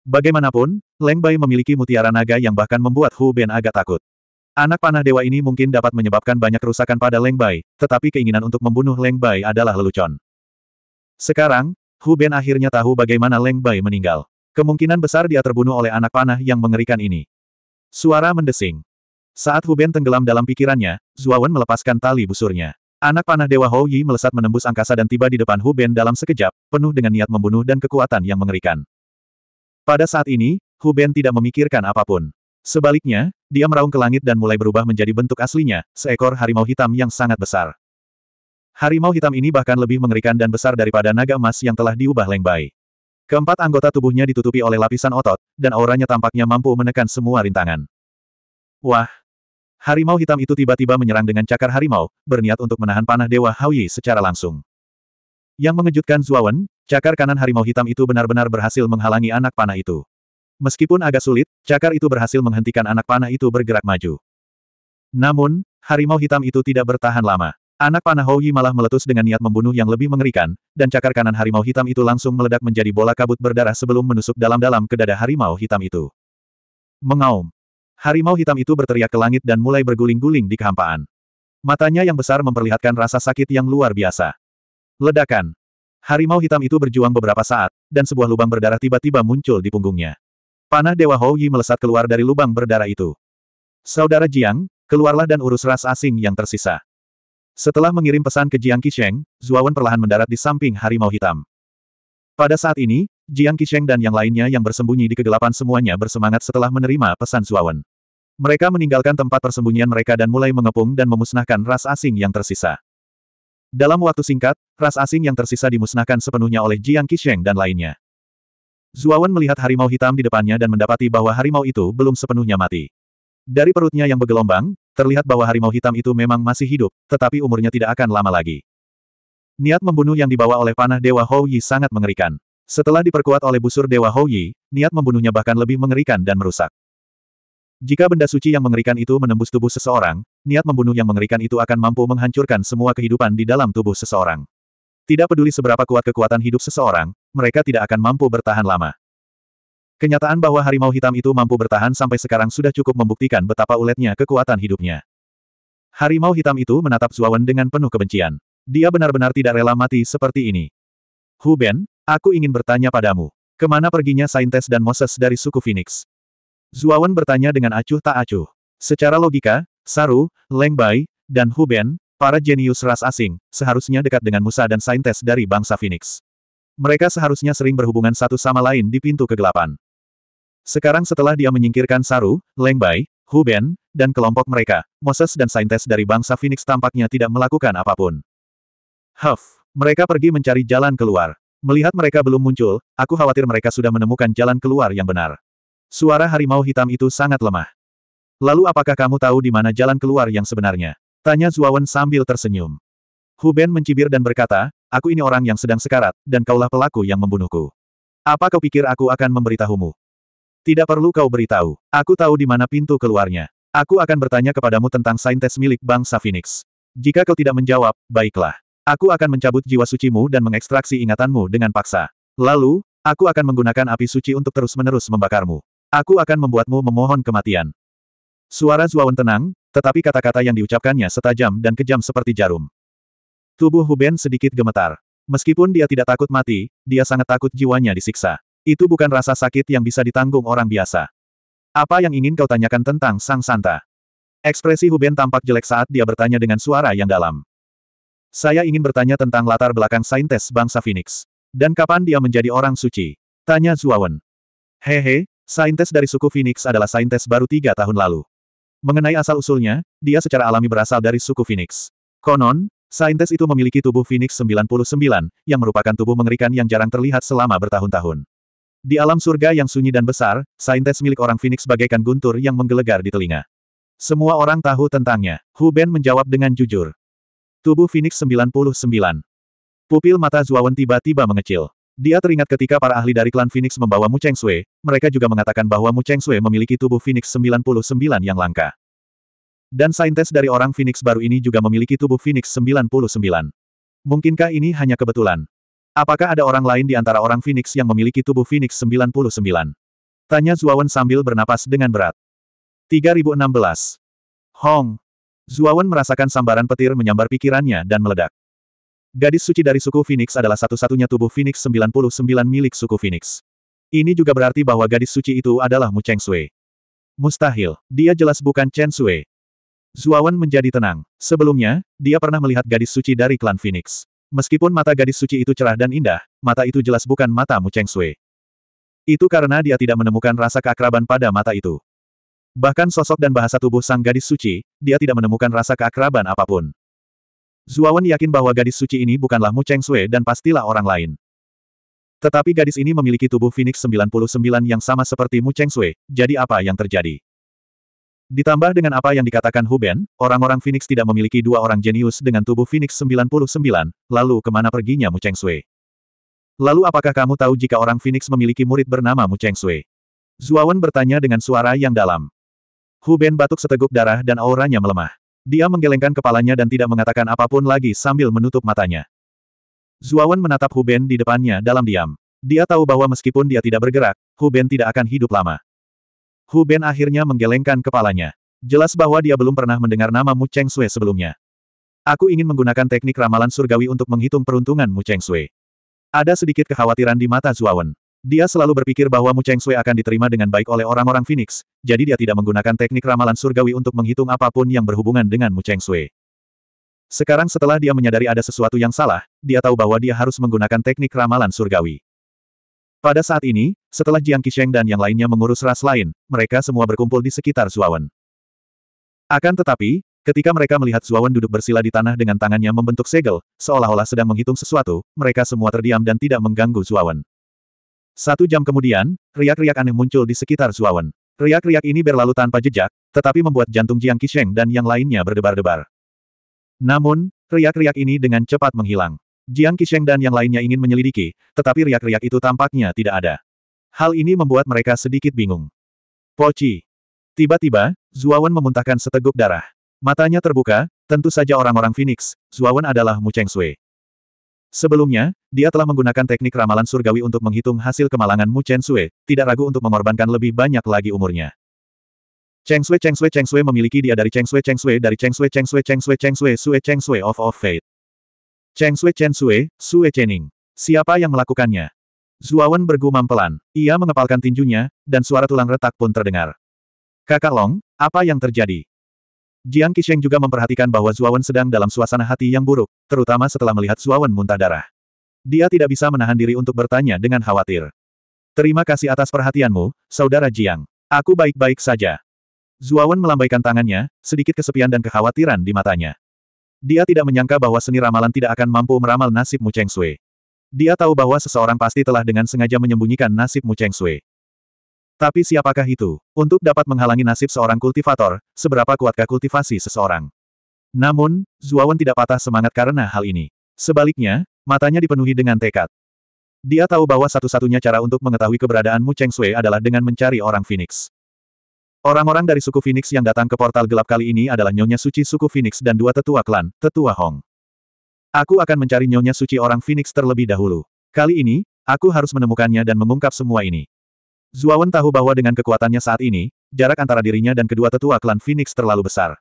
Bagaimanapun, Leng Bai memiliki mutiara naga yang bahkan membuat Hu Ben agak takut. Anak panah dewa ini mungkin dapat menyebabkan banyak kerusakan pada Leng Bai, tetapi keinginan untuk membunuh Leng Bai adalah lelucon. Sekarang, Hu Ben akhirnya tahu bagaimana Leng Bai meninggal. Kemungkinan besar dia terbunuh oleh anak panah yang mengerikan ini. Suara mendesing. Saat Hu Ben tenggelam dalam pikirannya, Zuawan melepaskan tali busurnya. Anak panah Dewa Hou Yi melesat menembus angkasa dan tiba di depan Hu Ben dalam sekejap, penuh dengan niat membunuh dan kekuatan yang mengerikan. Pada saat ini, Hu Ben tidak memikirkan apapun. Sebaliknya, dia meraung ke langit dan mulai berubah menjadi bentuk aslinya, seekor harimau hitam yang sangat besar. Harimau hitam ini bahkan lebih mengerikan dan besar daripada naga emas yang telah diubah lengbai. Keempat anggota tubuhnya ditutupi oleh lapisan otot, dan auranya tampaknya mampu menekan semua rintangan. Wah! Harimau hitam itu tiba-tiba menyerang dengan cakar harimau, berniat untuk menahan panah Dewa Hawi secara langsung. Yang mengejutkan Zuawan, cakar kanan harimau hitam itu benar-benar berhasil menghalangi anak panah itu. Meskipun agak sulit, cakar itu berhasil menghentikan anak panah itu bergerak maju. Namun, harimau hitam itu tidak bertahan lama. Anak panah Hou Yi malah meletus dengan niat membunuh yang lebih mengerikan, dan cakar kanan harimau hitam itu langsung meledak menjadi bola kabut berdarah sebelum menusuk dalam-dalam ke dada harimau hitam itu. Mengaum. Harimau hitam itu berteriak ke langit dan mulai berguling-guling di kehampaan. Matanya yang besar memperlihatkan rasa sakit yang luar biasa. Ledakan. Harimau hitam itu berjuang beberapa saat, dan sebuah lubang berdarah tiba-tiba muncul di punggungnya. Panah Dewa Hou Yi melesat keluar dari lubang berdarah itu. Saudara Jiang, keluarlah dan urus ras asing yang tersisa. Setelah mengirim pesan ke Jiang Qisheng, Zuawan perlahan mendarat di samping harimau hitam. Pada saat ini, Jiang Qisheng dan yang lainnya yang bersembunyi di kegelapan semuanya bersemangat setelah menerima pesan Zuawan. Mereka meninggalkan tempat persembunyian mereka dan mulai mengepung dan memusnahkan ras asing yang tersisa. Dalam waktu singkat, ras asing yang tersisa dimusnahkan sepenuhnya oleh Jiang Qisheng dan lainnya. Zuawan melihat harimau hitam di depannya dan mendapati bahwa harimau itu belum sepenuhnya mati. Dari perutnya yang bergelombang, terlihat bahwa harimau hitam itu memang masih hidup, tetapi umurnya tidak akan lama lagi. Niat membunuh yang dibawa oleh panah Dewa Hou Yi sangat mengerikan. Setelah diperkuat oleh busur Dewa Hou Yi, niat membunuhnya bahkan lebih mengerikan dan merusak. Jika benda suci yang mengerikan itu menembus tubuh seseorang, niat membunuh yang mengerikan itu akan mampu menghancurkan semua kehidupan di dalam tubuh seseorang. Tidak peduli seberapa kuat kekuatan hidup seseorang, mereka tidak akan mampu bertahan lama. Kenyataan bahwa harimau hitam itu mampu bertahan sampai sekarang sudah cukup membuktikan betapa uletnya kekuatan hidupnya. Harimau hitam itu menatap Zuawan dengan penuh kebencian. Dia benar-benar tidak rela mati seperti ini. Huben, aku ingin bertanya padamu. Kemana perginya Saintes dan Moses dari suku Phoenix? Zuawan bertanya dengan acuh tak acuh. Secara logika, Saru, Leng Bai, dan Huben, para jenius ras asing, seharusnya dekat dengan Musa dan saintes dari bangsa Phoenix. Mereka seharusnya sering berhubungan satu sama lain di pintu kegelapan. Sekarang setelah dia menyingkirkan Saru, Leng Bai, Huben, dan kelompok mereka, Moses dan saintes dari bangsa Phoenix tampaknya tidak melakukan apapun. Huff, mereka pergi mencari jalan keluar. Melihat mereka belum muncul, aku khawatir mereka sudah menemukan jalan keluar yang benar. Suara harimau hitam itu sangat lemah. Lalu apakah kamu tahu di mana jalan keluar yang sebenarnya? Tanya Zuawan sambil tersenyum. Huben mencibir dan berkata, aku ini orang yang sedang sekarat, dan kaulah pelaku yang membunuhku. Apa kau pikir aku akan memberitahumu? Tidak perlu kau beritahu, aku tahu di mana pintu keluarnya. Aku akan bertanya kepadamu tentang saintes milik bangsa Phoenix. Jika kau tidak menjawab, baiklah. Aku akan mencabut jiwa sucimu dan mengekstraksi ingatanmu dengan paksa. Lalu, aku akan menggunakan api suci untuk terus-menerus membakarmu. Aku akan membuatmu memohon kematian. Suara Zuawan tenang, tetapi kata-kata yang diucapkannya setajam dan kejam seperti jarum. Tubuh Huben sedikit gemetar. Meskipun dia tidak takut mati, dia sangat takut jiwanya disiksa. Itu bukan rasa sakit yang bisa ditanggung orang biasa. Apa yang ingin kau tanyakan tentang Sang Santa? Ekspresi Huben tampak jelek saat dia bertanya dengan suara yang dalam. Saya ingin bertanya tentang latar belakang saintes bangsa Phoenix. Dan kapan dia menjadi orang suci? Tanya Zuawan. Hehe, Saintes dari suku Phoenix adalah saintes baru tiga tahun lalu. Mengenai asal-usulnya, dia secara alami berasal dari suku Phoenix. Konon, saintes itu memiliki tubuh Phoenix 99, yang merupakan tubuh mengerikan yang jarang terlihat selama bertahun-tahun. Di alam surga yang sunyi dan besar, saintes milik orang Phoenix bagaikan guntur yang menggelegar di telinga. Semua orang tahu tentangnya, Hu menjawab dengan jujur. Tubuh Phoenix 99. Pupil mata Zuawan tiba-tiba mengecil. Dia teringat ketika para ahli dari klan Phoenix membawa Mu Cheng Sui, mereka juga mengatakan bahwa Mu Cheng Sui memiliki tubuh Phoenix 99 yang langka. Dan saintes dari orang Phoenix baru ini juga memiliki tubuh Phoenix 99. Mungkinkah ini hanya kebetulan? Apakah ada orang lain di antara orang Phoenix yang memiliki tubuh Phoenix 99? Tanya Zuawan sambil bernapas dengan berat. 3016. Hong. Zuawan merasakan sambaran petir menyambar pikirannya dan meledak. Gadis suci dari suku Phoenix adalah satu-satunya tubuh Phoenix 99 milik suku Phoenix. Ini juga berarti bahwa gadis suci itu adalah Mu Cheng Sui. Mustahil, dia jelas bukan Chen Sui. Zuawan menjadi tenang. Sebelumnya, dia pernah melihat gadis suci dari klan Phoenix. Meskipun mata gadis suci itu cerah dan indah, mata itu jelas bukan mata Mu Cheng Sui. Itu karena dia tidak menemukan rasa keakraban pada mata itu. Bahkan sosok dan bahasa tubuh sang gadis suci, dia tidak menemukan rasa keakraban apapun. Zuawan yakin bahwa gadis suci ini bukanlah Mu Cheng Sui dan pastilah orang lain. Tetapi gadis ini memiliki tubuh Phoenix 99 yang sama seperti Mu Cheng Sui, jadi apa yang terjadi? Ditambah dengan apa yang dikatakan Huben, orang-orang Phoenix tidak memiliki dua orang jenius dengan tubuh Phoenix 99, lalu kemana perginya Mu Cheng Sui? Lalu apakah kamu tahu jika orang Phoenix memiliki murid bernama Mu Cheng Sui? Zuawan bertanya dengan suara yang dalam. Huben batuk seteguk darah dan auranya melemah. Dia menggelengkan kepalanya dan tidak mengatakan apapun lagi sambil menutup matanya. Zuawan menatap Huben di depannya dalam diam. Dia tahu bahwa meskipun dia tidak bergerak, Huben tidak akan hidup lama. Huben akhirnya menggelengkan kepalanya. Jelas bahwa dia belum pernah mendengar nama Mu Cheng Sui sebelumnya. Aku ingin menggunakan teknik ramalan surgawi untuk menghitung peruntungan Mu Cheng Sui. Ada sedikit kekhawatiran di mata Zuawan. Dia selalu berpikir bahwa Mu Cheng Sui akan diterima dengan baik oleh orang-orang Phoenix, jadi dia tidak menggunakan teknik ramalan surgawi untuk menghitung apapun yang berhubungan dengan Mu Cheng Sui. Sekarang setelah dia menyadari ada sesuatu yang salah, dia tahu bahwa dia harus menggunakan teknik ramalan surgawi. Pada saat ini, setelah Jiang Qisheng dan yang lainnya mengurus ras lain, mereka semua berkumpul di sekitar Zuawan. Akan tetapi, Ketika mereka melihat Zuawan duduk bersila di tanah dengan tangannya membentuk segel, seolah-olah sedang menghitung sesuatu, mereka semua terdiam dan tidak mengganggu Zuawan. Satu jam kemudian, riak-riak aneh muncul di sekitar Zuawan. Riak-riak ini berlalu tanpa jejak, tetapi membuat jantung Jiang Qisheng dan yang lainnya berdebar-debar. Namun, riak-riak ini dengan cepat menghilang. Jiang Qisheng dan yang lainnya ingin menyelidiki, tetapi riak-riak itu tampaknya tidak ada. Hal ini membuat mereka sedikit bingung. Poci. Tiba-tiba, Zuawan memuntahkan seteguk darah. Matanya terbuka, tentu saja orang-orang Phoenix, Zuawan adalah Mu Cheng Sui. Sebelumnya, dia telah menggunakan teknik ramalan surgawi untuk menghitung hasil kemalangan Mu Chen Sui, tidak ragu untuk mengorbankan lebih banyak lagi umurnya. Cheng Sui Cheng Sui Cheng Sui memiliki dia dari Cheng Sui Cheng Sui dari Cheng Sui Cheng Sui Cheng Sui Cheng Sui Sui Cheng Sui of of Fate. Cheng Sui Chen Sui, Sui Chening. Siapa yang melakukannya? Zuawan bergumam pelan. Ia mengepalkan tinjunya, dan suara tulang retak pun terdengar. Kakak Long, apa yang terjadi? Jiang Qisheng juga memperhatikan bahwa Zuawan sedang dalam suasana hati yang buruk, terutama setelah melihat Zuawan muntah darah. Dia tidak bisa menahan diri untuk bertanya dengan khawatir. Terima kasih atas perhatianmu, Saudara Jiang. Aku baik-baik saja. Zuawan melambaikan tangannya, sedikit kesepian dan kekhawatiran di matanya. Dia tidak menyangka bahwa seni ramalan tidak akan mampu meramal nasib Mu Cheng Sui. Dia tahu bahwa seseorang pasti telah dengan sengaja menyembunyikan nasib Mu Cheng Sui. Tapi siapakah itu? Untuk dapat menghalangi nasib seorang kultivator, seberapa kuatkah kultivasi seseorang? Namun, Zuawan tidak patah semangat karena hal ini. Sebaliknya, Matanya dipenuhi dengan tekad. Dia tahu bahwa satu-satunya cara untuk mengetahui keberadaan Mu Cheng Sui adalah dengan mencari orang Phoenix. Orang-orang dari suku Phoenix yang datang ke portal gelap kali ini adalah Nyonya Suci suku Phoenix dan dua tetua klan, Tetua Hong. Aku akan mencari Nyonya Suci orang Phoenix terlebih dahulu. Kali ini, aku harus menemukannya dan mengungkap semua ini. Zuawan tahu bahwa dengan kekuatannya saat ini, jarak antara dirinya dan kedua tetua klan Phoenix terlalu besar.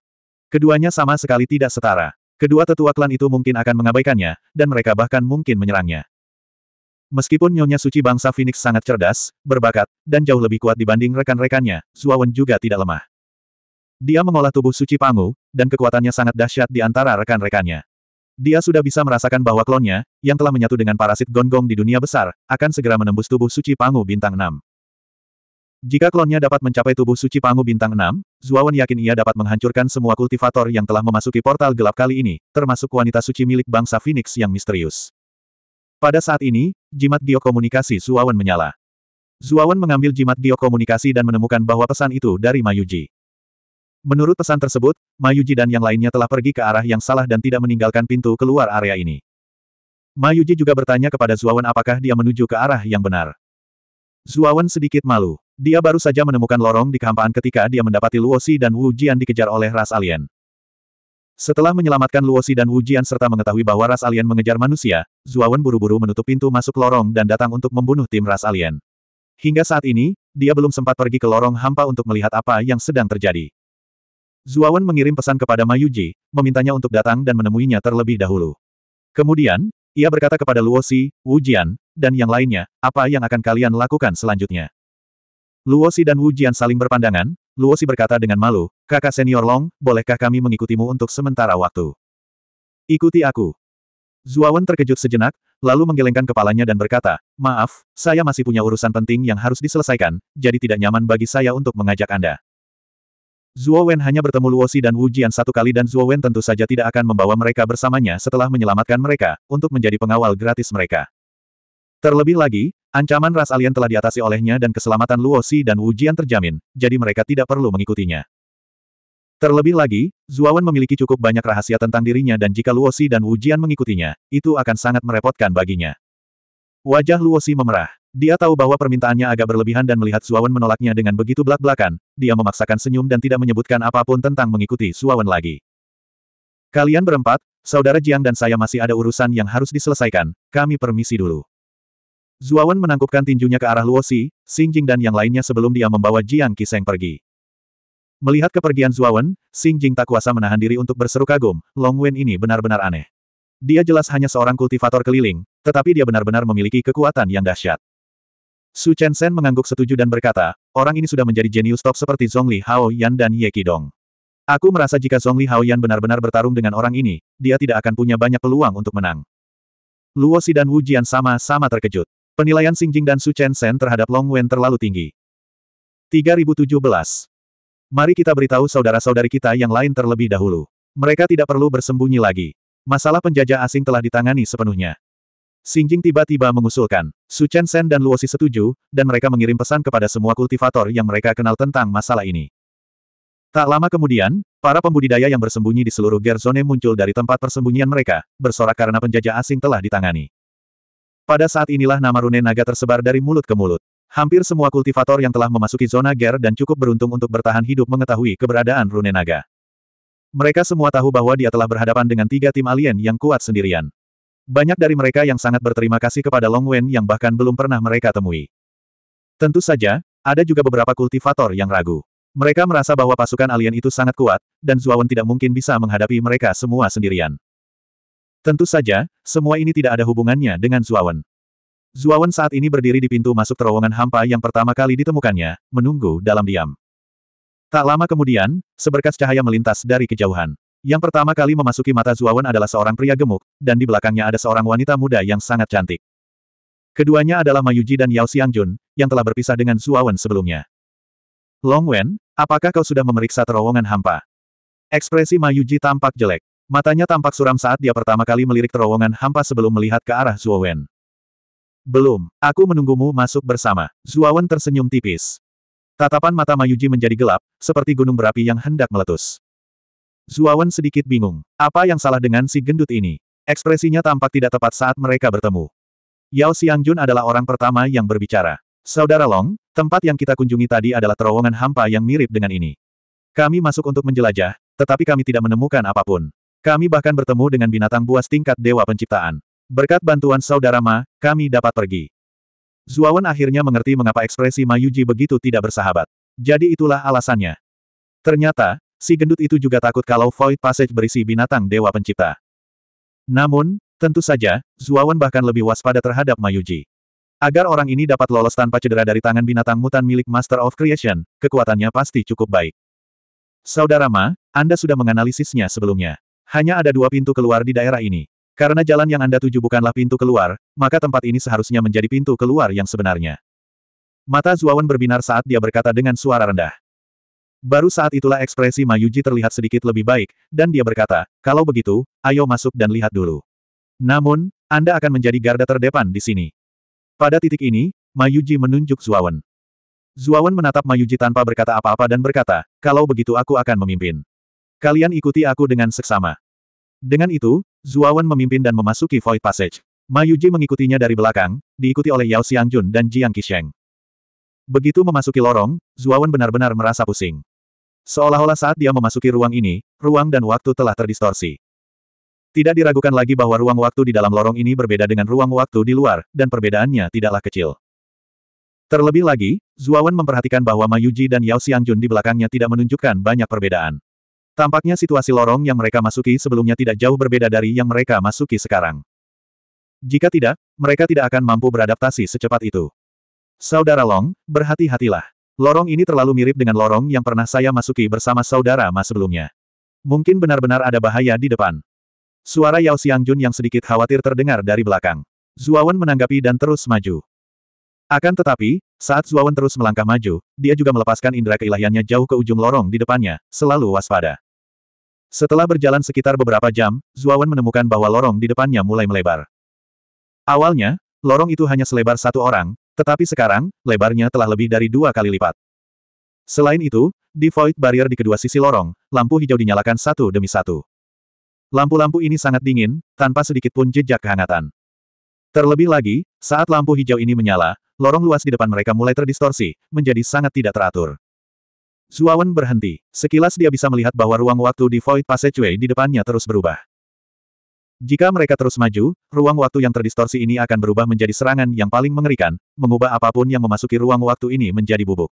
Keduanya sama sekali tidak setara. Kedua tetua klan itu mungkin akan mengabaikannya, dan mereka bahkan mungkin menyerangnya. Meskipun Nyonya Suci bangsa Phoenix sangat cerdas, berbakat, dan jauh lebih kuat dibanding rekan-rekannya, Zuawan juga tidak lemah. Dia mengolah tubuh suci Pangu, dan kekuatannya sangat dahsyat di antara rekan-rekannya. Dia sudah bisa merasakan bahwa klonnya, yang telah menyatu dengan parasit gonggong di dunia besar, akan segera menembus tubuh suci Pangu bintang 6. Jika klonnya dapat mencapai tubuh suci Pangu Bintang 6, Zuawan yakin ia dapat menghancurkan semua kultivator yang telah memasuki portal gelap kali ini, termasuk wanita suci milik bangsa Phoenix yang misterius. Pada saat ini, jimat biokomunikasi Zuawan menyala. Zuawan mengambil jimat biokomunikasi dan menemukan bahwa pesan itu dari Mayuji. Menurut pesan tersebut, Mayuji dan yang lainnya telah pergi ke arah yang salah dan tidak meninggalkan pintu keluar area ini. Mayuji juga bertanya kepada Zuawan apakah dia menuju ke arah yang benar. Zuawan sedikit malu. Dia baru saja menemukan lorong di kehampaan ketika dia mendapati Luosi dan Wu Jian dikejar oleh ras alien. Setelah menyelamatkan Luosi dan Wu Jian serta mengetahui bahwa ras alien mengejar manusia, Zuawan buru-buru menutup pintu masuk lorong dan datang untuk membunuh tim ras alien. Hingga saat ini, dia belum sempat pergi ke lorong hampa untuk melihat apa yang sedang terjadi. Zuawan mengirim pesan kepada Mayuji, memintanya untuk datang dan menemuinya terlebih dahulu. Kemudian, ia berkata kepada Luosi, Wu Jian, dan yang lainnya, apa yang akan kalian lakukan selanjutnya. Luosi dan Wu Jian saling berpandangan, Luosi berkata dengan malu, kakak senior Long, bolehkah kami mengikutimu untuk sementara waktu? Ikuti aku. Zuawan terkejut sejenak, lalu menggelengkan kepalanya dan berkata, maaf, saya masih punya urusan penting yang harus diselesaikan, jadi tidak nyaman bagi saya untuk mengajak Anda. Zuo Wen hanya bertemu Luosi dan Wu Jian satu kali dan Zuo Wen tentu saja tidak akan membawa mereka bersamanya setelah menyelamatkan mereka, untuk menjadi pengawal gratis mereka. Terlebih lagi, Ancaman ras alien telah diatasi olehnya dan keselamatan Luosi dan Wu Jian terjamin, jadi mereka tidak perlu mengikutinya. Terlebih lagi, Zuawan memiliki cukup banyak rahasia tentang dirinya dan jika Luosi dan Wu Jian mengikutinya, itu akan sangat merepotkan baginya. Wajah Luosi memerah. Dia tahu bahwa permintaannya agak berlebihan dan melihat Zuawan menolaknya dengan begitu belak-belakan, dia memaksakan senyum dan tidak menyebutkan apapun tentang mengikuti Zuawan lagi. Kalian berempat, Saudara Jiang dan saya masih ada urusan yang harus diselesaikan, kami permisi dulu. Zuawan menangkupkan tinjunya ke arah Luosi, Xingjing dan yang lainnya sebelum dia membawa Jiang Kiseng pergi. Melihat kepergian Zuawan, Xingjing tak kuasa menahan diri untuk berseru kagum, Long Wen ini benar-benar aneh. Dia jelas hanya seorang kultivator keliling, tetapi dia benar-benar memiliki kekuatan yang dahsyat. Su Chen Sen mengangguk setuju dan berkata, orang ini sudah menjadi jenius top seperti Zhongli Hao Yan dan Ye Qidong. Aku merasa jika Zhongli Hao Yan benar-benar bertarung dengan orang ini, dia tidak akan punya banyak peluang untuk menang. Luo Si dan Wu Jian sama-sama terkejut. Penilaian Singjing dan Su Chen Shen terhadap Long Wen terlalu tinggi. 3017. Mari kita beritahu saudara-saudari kita yang lain terlebih dahulu. Mereka tidak perlu bersembunyi lagi. Masalah penjajah asing telah ditangani sepenuhnya. Singjing tiba-tiba mengusulkan. Su Chen Shen dan Luosi setuju, dan mereka mengirim pesan kepada semua kultivator yang mereka kenal tentang masalah ini. Tak lama kemudian, para pembudidaya yang bersembunyi di seluruh Gerzone muncul dari tempat persembunyian mereka, bersorak karena penjajah asing telah ditangani. Pada saat inilah nama rune naga tersebar dari mulut ke mulut. Hampir semua kultivator yang telah memasuki zona ger dan cukup beruntung untuk bertahan hidup mengetahui keberadaan rune naga. Mereka semua tahu bahwa dia telah berhadapan dengan tiga tim alien yang kuat sendirian. Banyak dari mereka yang sangat berterima kasih kepada Long Wen yang bahkan belum pernah mereka temui. Tentu saja, ada juga beberapa kultivator yang ragu. Mereka merasa bahwa pasukan alien itu sangat kuat, dan Zuawan tidak mungkin bisa menghadapi mereka semua sendirian. Tentu saja, semua ini tidak ada hubungannya dengan Zuawan. Zuawan saat ini berdiri di pintu masuk terowongan hampa yang pertama kali ditemukannya, menunggu dalam diam. Tak lama kemudian, seberkas cahaya melintas dari kejauhan. Yang pertama kali memasuki mata Zuawan adalah seorang pria gemuk, dan di belakangnya ada seorang wanita muda yang sangat cantik. Keduanya adalah Mayuji dan Yao Xiangjun, yang telah berpisah dengan Zuawan sebelumnya. Long Wen, apakah kau sudah memeriksa terowongan hampa? Ekspresi Mayuji tampak jelek. Matanya tampak suram saat dia pertama kali melirik terowongan hampa sebelum melihat ke arah Wen. Belum, aku menunggumu masuk bersama. Wen tersenyum tipis. Tatapan mata Mayuji menjadi gelap, seperti gunung berapi yang hendak meletus. Zuawan sedikit bingung. Apa yang salah dengan si gendut ini? Ekspresinya tampak tidak tepat saat mereka bertemu. Yao Xiangjun adalah orang pertama yang berbicara. Saudara Long, tempat yang kita kunjungi tadi adalah terowongan hampa yang mirip dengan ini. Kami masuk untuk menjelajah, tetapi kami tidak menemukan apapun. Kami bahkan bertemu dengan binatang buas tingkat Dewa Penciptaan. Berkat bantuan saudara Ma, kami dapat pergi. Zuawan akhirnya mengerti mengapa ekspresi Mayuji begitu tidak bersahabat. Jadi itulah alasannya. Ternyata, si gendut itu juga takut kalau Void Passage berisi binatang Dewa Pencipta. Namun, tentu saja, Zuawan bahkan lebih waspada terhadap Mayuji. Agar orang ini dapat lolos tanpa cedera dari tangan binatang mutan milik Master of Creation, kekuatannya pasti cukup baik. Saudara Ma, Anda sudah menganalisisnya sebelumnya. Hanya ada dua pintu keluar di daerah ini. Karena jalan yang Anda tuju bukanlah pintu keluar, maka tempat ini seharusnya menjadi pintu keluar yang sebenarnya. Mata Zuawan berbinar saat dia berkata dengan suara rendah. Baru saat itulah ekspresi Mayuji terlihat sedikit lebih baik, dan dia berkata, kalau begitu, ayo masuk dan lihat dulu. Namun, Anda akan menjadi garda terdepan di sini. Pada titik ini, Mayuji menunjuk Zuawan. Zuawan menatap Mayuji tanpa berkata apa-apa dan berkata, kalau begitu aku akan memimpin. Kalian ikuti aku dengan seksama. Dengan itu, Zuawan memimpin dan memasuki Void Passage. Mayuji mengikutinya dari belakang, diikuti oleh Yao Xiangjun dan Jiang Qisheng. Begitu memasuki lorong, Zuawan benar-benar merasa pusing. Seolah-olah saat dia memasuki ruang ini, ruang dan waktu telah terdistorsi. Tidak diragukan lagi bahwa ruang waktu di dalam lorong ini berbeda dengan ruang waktu di luar, dan perbedaannya tidaklah kecil. Terlebih lagi, Zuawan memperhatikan bahwa Mayuji dan Yao Xiangjun di belakangnya tidak menunjukkan banyak perbedaan. Tampaknya situasi lorong yang mereka masuki sebelumnya tidak jauh berbeda dari yang mereka masuki sekarang. Jika tidak, mereka tidak akan mampu beradaptasi secepat itu. Saudara Long, berhati-hatilah. Lorong ini terlalu mirip dengan lorong yang pernah saya masuki bersama saudara Ma sebelumnya. Mungkin benar-benar ada bahaya di depan. Suara Yao Xiangjun yang sedikit khawatir terdengar dari belakang. Zuawan menanggapi dan terus maju. Akan tetapi, saat Zuawan terus melangkah maju, dia juga melepaskan indera keilahiannya jauh ke ujung lorong di depannya, selalu waspada. Setelah berjalan sekitar beberapa jam, Zuawan menemukan bahwa lorong di depannya mulai melebar. Awalnya, lorong itu hanya selebar satu orang, tetapi sekarang, lebarnya telah lebih dari dua kali lipat. Selain itu, di void barrier di kedua sisi lorong, lampu hijau dinyalakan satu demi satu. Lampu-lampu ini sangat dingin, tanpa sedikit pun jejak kehangatan. Terlebih lagi, saat lampu hijau ini menyala, lorong luas di depan mereka mulai terdistorsi, menjadi sangat tidak teratur. Zuawan berhenti. Sekilas dia bisa melihat bahwa ruang waktu di Void Passageway di depannya terus berubah. Jika mereka terus maju, ruang waktu yang terdistorsi ini akan berubah menjadi serangan yang paling mengerikan, mengubah apapun yang memasuki ruang waktu ini menjadi bubuk.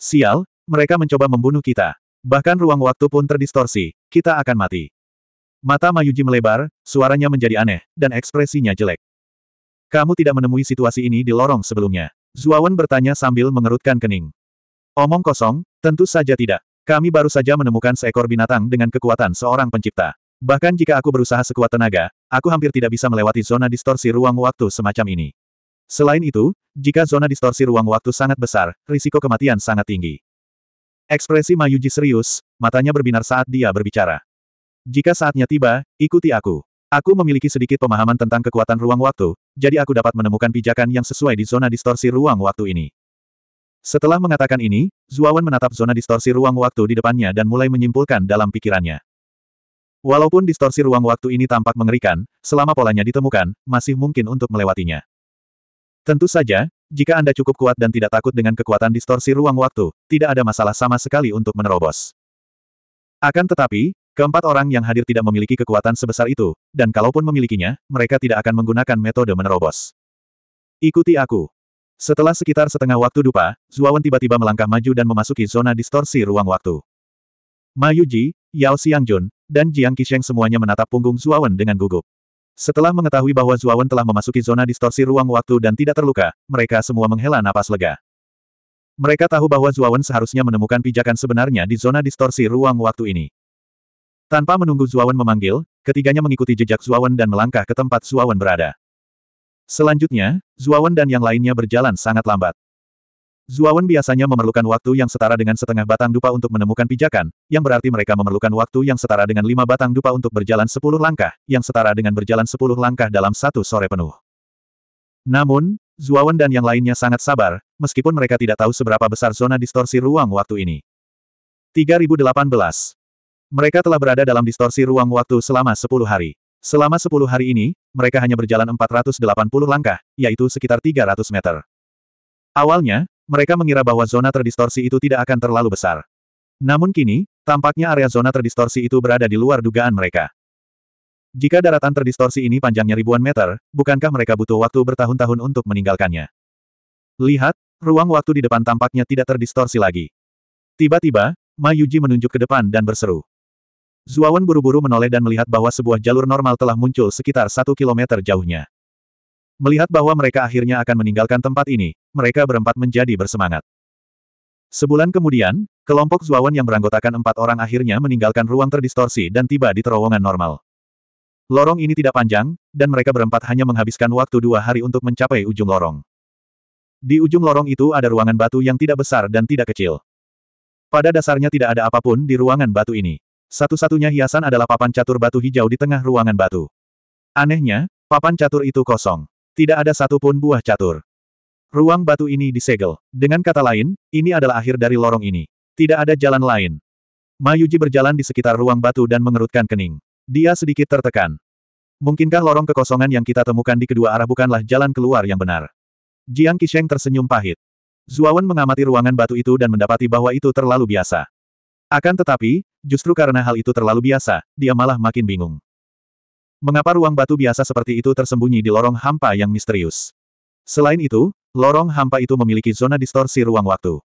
Sial, mereka mencoba membunuh kita. Bahkan ruang waktu pun terdistorsi, kita akan mati. Mata Mayuji melebar, suaranya menjadi aneh, dan ekspresinya jelek. Kamu tidak menemui situasi ini di lorong sebelumnya. Zuawan bertanya sambil mengerutkan kening. Omong kosong, tentu saja tidak. Kami baru saja menemukan seekor binatang dengan kekuatan seorang pencipta. Bahkan jika aku berusaha sekuat tenaga, aku hampir tidak bisa melewati zona distorsi ruang waktu semacam ini. Selain itu, jika zona distorsi ruang waktu sangat besar, risiko kematian sangat tinggi. Ekspresi Mayuji serius, matanya berbinar saat dia berbicara. Jika saatnya tiba, ikuti aku. Aku memiliki sedikit pemahaman tentang kekuatan ruang waktu, jadi aku dapat menemukan pijakan yang sesuai di zona distorsi ruang waktu ini. Setelah mengatakan ini, Zuawan menatap zona distorsi ruang waktu di depannya dan mulai menyimpulkan dalam pikirannya. Walaupun distorsi ruang waktu ini tampak mengerikan, selama polanya ditemukan, masih mungkin untuk melewatinya. Tentu saja, jika Anda cukup kuat dan tidak takut dengan kekuatan distorsi ruang waktu, tidak ada masalah sama sekali untuk menerobos. Akan tetapi, keempat orang yang hadir tidak memiliki kekuatan sebesar itu, dan kalaupun memilikinya, mereka tidak akan menggunakan metode menerobos. Ikuti aku. Setelah sekitar setengah waktu dupa, Zuawan tiba-tiba melangkah maju dan memasuki zona distorsi ruang waktu. Ma Yuji, Yao Xiangjun, dan Jiang Qisheng semuanya menatap punggung Zuawan dengan gugup. Setelah mengetahui bahwa Zuawan telah memasuki zona distorsi ruang waktu dan tidak terluka, mereka semua menghela napas lega. Mereka tahu bahwa Zuawan seharusnya menemukan pijakan sebenarnya di zona distorsi ruang waktu ini. Tanpa menunggu Zuawan memanggil, ketiganya mengikuti jejak Zuawan dan melangkah ke tempat Zuawan berada. Selanjutnya, Zuawan dan yang lainnya berjalan sangat lambat. Zuawan biasanya memerlukan waktu yang setara dengan setengah batang dupa untuk menemukan pijakan, yang berarti mereka memerlukan waktu yang setara dengan lima batang dupa untuk berjalan sepuluh langkah, yang setara dengan berjalan sepuluh langkah dalam satu sore penuh. Namun, Zuawan dan yang lainnya sangat sabar, meskipun mereka tidak tahu seberapa besar zona distorsi ruang waktu ini. 3018. Mereka telah berada dalam distorsi ruang waktu selama sepuluh hari. Selama 10 hari ini, mereka hanya berjalan 480 langkah, yaitu sekitar 300 meter. Awalnya, mereka mengira bahwa zona terdistorsi itu tidak akan terlalu besar. Namun kini, tampaknya area zona terdistorsi itu berada di luar dugaan mereka. Jika daratan terdistorsi ini panjangnya ribuan meter, bukankah mereka butuh waktu bertahun-tahun untuk meninggalkannya? Lihat, ruang waktu di depan tampaknya tidak terdistorsi lagi. Tiba-tiba, Mayuji menunjuk ke depan dan berseru. Zuawan buru-buru menoleh dan melihat bahwa sebuah jalur normal telah muncul sekitar satu kilometer jauhnya. Melihat bahwa mereka akhirnya akan meninggalkan tempat ini, mereka berempat menjadi bersemangat. Sebulan kemudian, kelompok Zuawan yang beranggotakan empat orang akhirnya meninggalkan ruang terdistorsi dan tiba di terowongan normal. Lorong ini tidak panjang, dan mereka berempat hanya menghabiskan waktu dua hari untuk mencapai ujung lorong. Di ujung lorong itu ada ruangan batu yang tidak besar dan tidak kecil. Pada dasarnya tidak ada apapun di ruangan batu ini. Satu-satunya hiasan adalah papan catur batu hijau di tengah ruangan batu. Anehnya, papan catur itu kosong. Tidak ada satupun buah catur. Ruang batu ini disegel. Dengan kata lain, ini adalah akhir dari lorong ini. Tidak ada jalan lain. Mayuji berjalan di sekitar ruang batu dan mengerutkan kening. Dia sedikit tertekan. Mungkinkah lorong kekosongan yang kita temukan di kedua arah bukanlah jalan keluar yang benar? Jiang Kisheng tersenyum pahit. Zuawan mengamati ruangan batu itu dan mendapati bahwa itu terlalu biasa. Akan tetapi, justru karena hal itu terlalu biasa, dia malah makin bingung. Mengapa ruang batu biasa seperti itu tersembunyi di lorong hampa yang misterius? Selain itu, lorong hampa itu memiliki zona distorsi ruang waktu.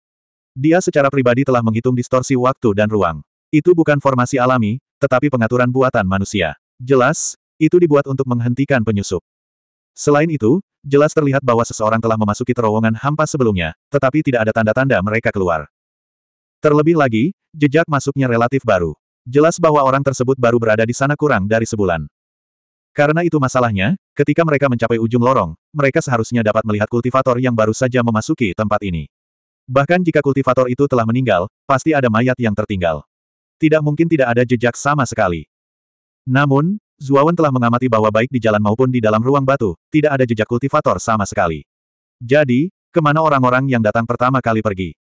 Dia secara pribadi telah menghitung distorsi waktu dan ruang. Itu bukan formasi alami, tetapi pengaturan buatan manusia. Jelas, itu dibuat untuk menghentikan penyusup. Selain itu, jelas terlihat bahwa seseorang telah memasuki terowongan hampa sebelumnya, tetapi tidak ada tanda-tanda mereka keluar. Terlebih lagi, jejak masuknya relatif baru. Jelas bahwa orang tersebut baru berada di sana kurang dari sebulan. Karena itu masalahnya, ketika mereka mencapai ujung lorong, mereka seharusnya dapat melihat kultivator yang baru saja memasuki tempat ini. Bahkan jika kultivator itu telah meninggal, pasti ada mayat yang tertinggal. Tidak mungkin tidak ada jejak sama sekali. Namun, Zuawan telah mengamati bahwa baik di jalan maupun di dalam ruang batu, tidak ada jejak kultivator sama sekali. Jadi, kemana orang-orang yang datang pertama kali pergi?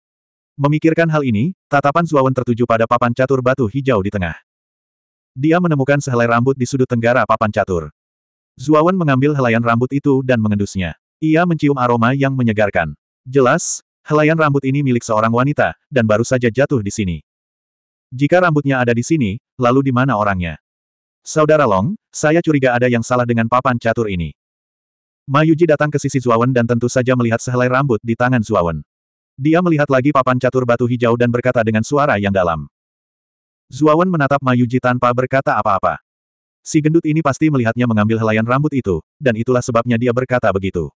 Memikirkan hal ini, tatapan Zuawan tertuju pada papan catur batu hijau di tengah. Dia menemukan sehelai rambut di sudut tenggara papan catur. Zuawan mengambil helaian rambut itu dan mengendusnya. Ia mencium aroma yang menyegarkan. Jelas, helaian rambut ini milik seorang wanita, dan baru saja jatuh di sini. Jika rambutnya ada di sini, lalu di mana orangnya? Saudara Long, saya curiga ada yang salah dengan papan catur ini. Mayuji datang ke sisi Zuawan dan tentu saja melihat sehelai rambut di tangan Zuawan. Dia melihat lagi papan catur batu hijau dan berkata dengan suara yang dalam. Zuawan menatap Mayuji tanpa berkata apa-apa. Si gendut ini pasti melihatnya mengambil helaian rambut itu, dan itulah sebabnya dia berkata begitu.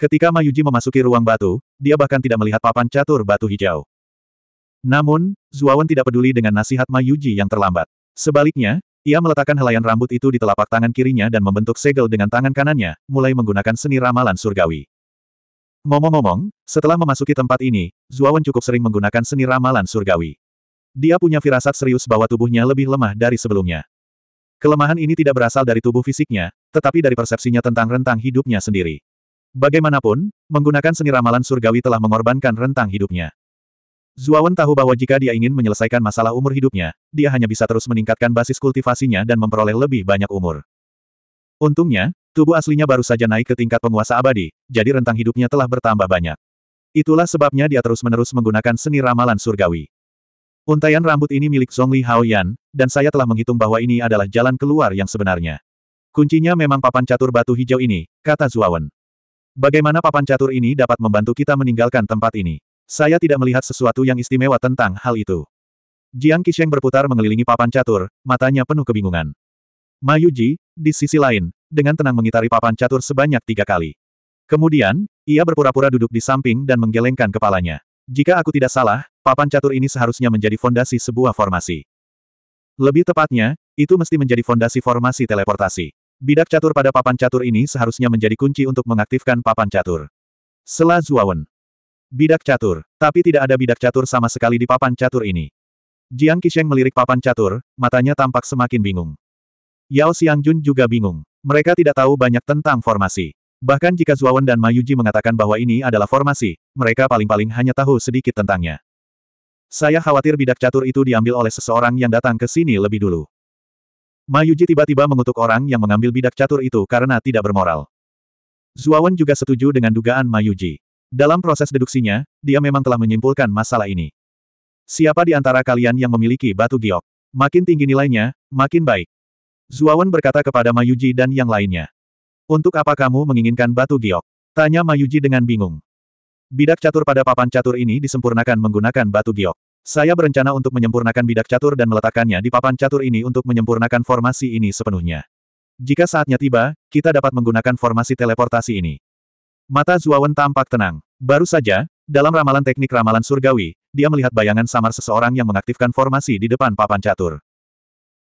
Ketika Mayuji memasuki ruang batu, dia bahkan tidak melihat papan catur batu hijau. Namun, Zuawan tidak peduli dengan nasihat Mayuji yang terlambat. Sebaliknya, ia meletakkan helaian rambut itu di telapak tangan kirinya dan membentuk segel dengan tangan kanannya, mulai menggunakan seni ramalan surgawi. Ngomong-ngomong, setelah memasuki tempat ini, Zuawan cukup sering menggunakan seni ramalan surgawi. Dia punya firasat serius bahwa tubuhnya lebih lemah dari sebelumnya. Kelemahan ini tidak berasal dari tubuh fisiknya, tetapi dari persepsinya tentang rentang hidupnya sendiri. Bagaimanapun, menggunakan seni ramalan surgawi telah mengorbankan rentang hidupnya. Zuawan tahu bahwa jika dia ingin menyelesaikan masalah umur hidupnya, dia hanya bisa terus meningkatkan basis kultivasinya dan memperoleh lebih banyak umur. Untungnya, Tubuh aslinya baru saja naik ke tingkat penguasa abadi, jadi rentang hidupnya telah bertambah banyak. Itulah sebabnya dia terus-menerus menggunakan seni ramalan surgawi. Untaian rambut ini milik Zhongli Haoyan, dan saya telah menghitung bahwa ini adalah jalan keluar yang sebenarnya. Kuncinya memang papan catur batu hijau ini, kata Zuawan. Bagaimana papan catur ini dapat membantu kita meninggalkan tempat ini? Saya tidak melihat sesuatu yang istimewa tentang hal itu. Jiang Qisheng berputar mengelilingi papan catur, matanya penuh kebingungan. Mayuji, di sisi lain, dengan tenang mengitari papan catur sebanyak tiga kali. Kemudian, ia berpura-pura duduk di samping dan menggelengkan kepalanya. Jika aku tidak salah, papan catur ini seharusnya menjadi fondasi sebuah formasi. Lebih tepatnya, itu mesti menjadi fondasi formasi teleportasi. Bidak catur pada papan catur ini seharusnya menjadi kunci untuk mengaktifkan papan catur. Sela Zuawan. Bidak catur, tapi tidak ada bidak catur sama sekali di papan catur ini. Jiang Kisheng melirik papan catur, matanya tampak semakin bingung. Yao Xiangjun juga bingung. Mereka tidak tahu banyak tentang formasi. Bahkan jika Zuawan dan Mayuji mengatakan bahwa ini adalah formasi, mereka paling-paling hanya tahu sedikit tentangnya. Saya khawatir bidak catur itu diambil oleh seseorang yang datang ke sini lebih dulu. Mayuji tiba-tiba mengutuk orang yang mengambil bidak catur itu karena tidak bermoral. Zuawan juga setuju dengan dugaan Mayuji. Dalam proses deduksinya, dia memang telah menyimpulkan masalah ini. Siapa di antara kalian yang memiliki batu giok? Makin tinggi nilainya, makin baik. Zuawan berkata kepada Mayuji dan yang lainnya. Untuk apa kamu menginginkan batu giok? Tanya Mayuji dengan bingung. Bidak catur pada papan catur ini disempurnakan menggunakan batu giok. Saya berencana untuk menyempurnakan bidak catur dan meletakkannya di papan catur ini untuk menyempurnakan formasi ini sepenuhnya. Jika saatnya tiba, kita dapat menggunakan formasi teleportasi ini. Mata Zuawan tampak tenang. Baru saja, dalam ramalan teknik ramalan surgawi, dia melihat bayangan samar seseorang yang mengaktifkan formasi di depan papan catur.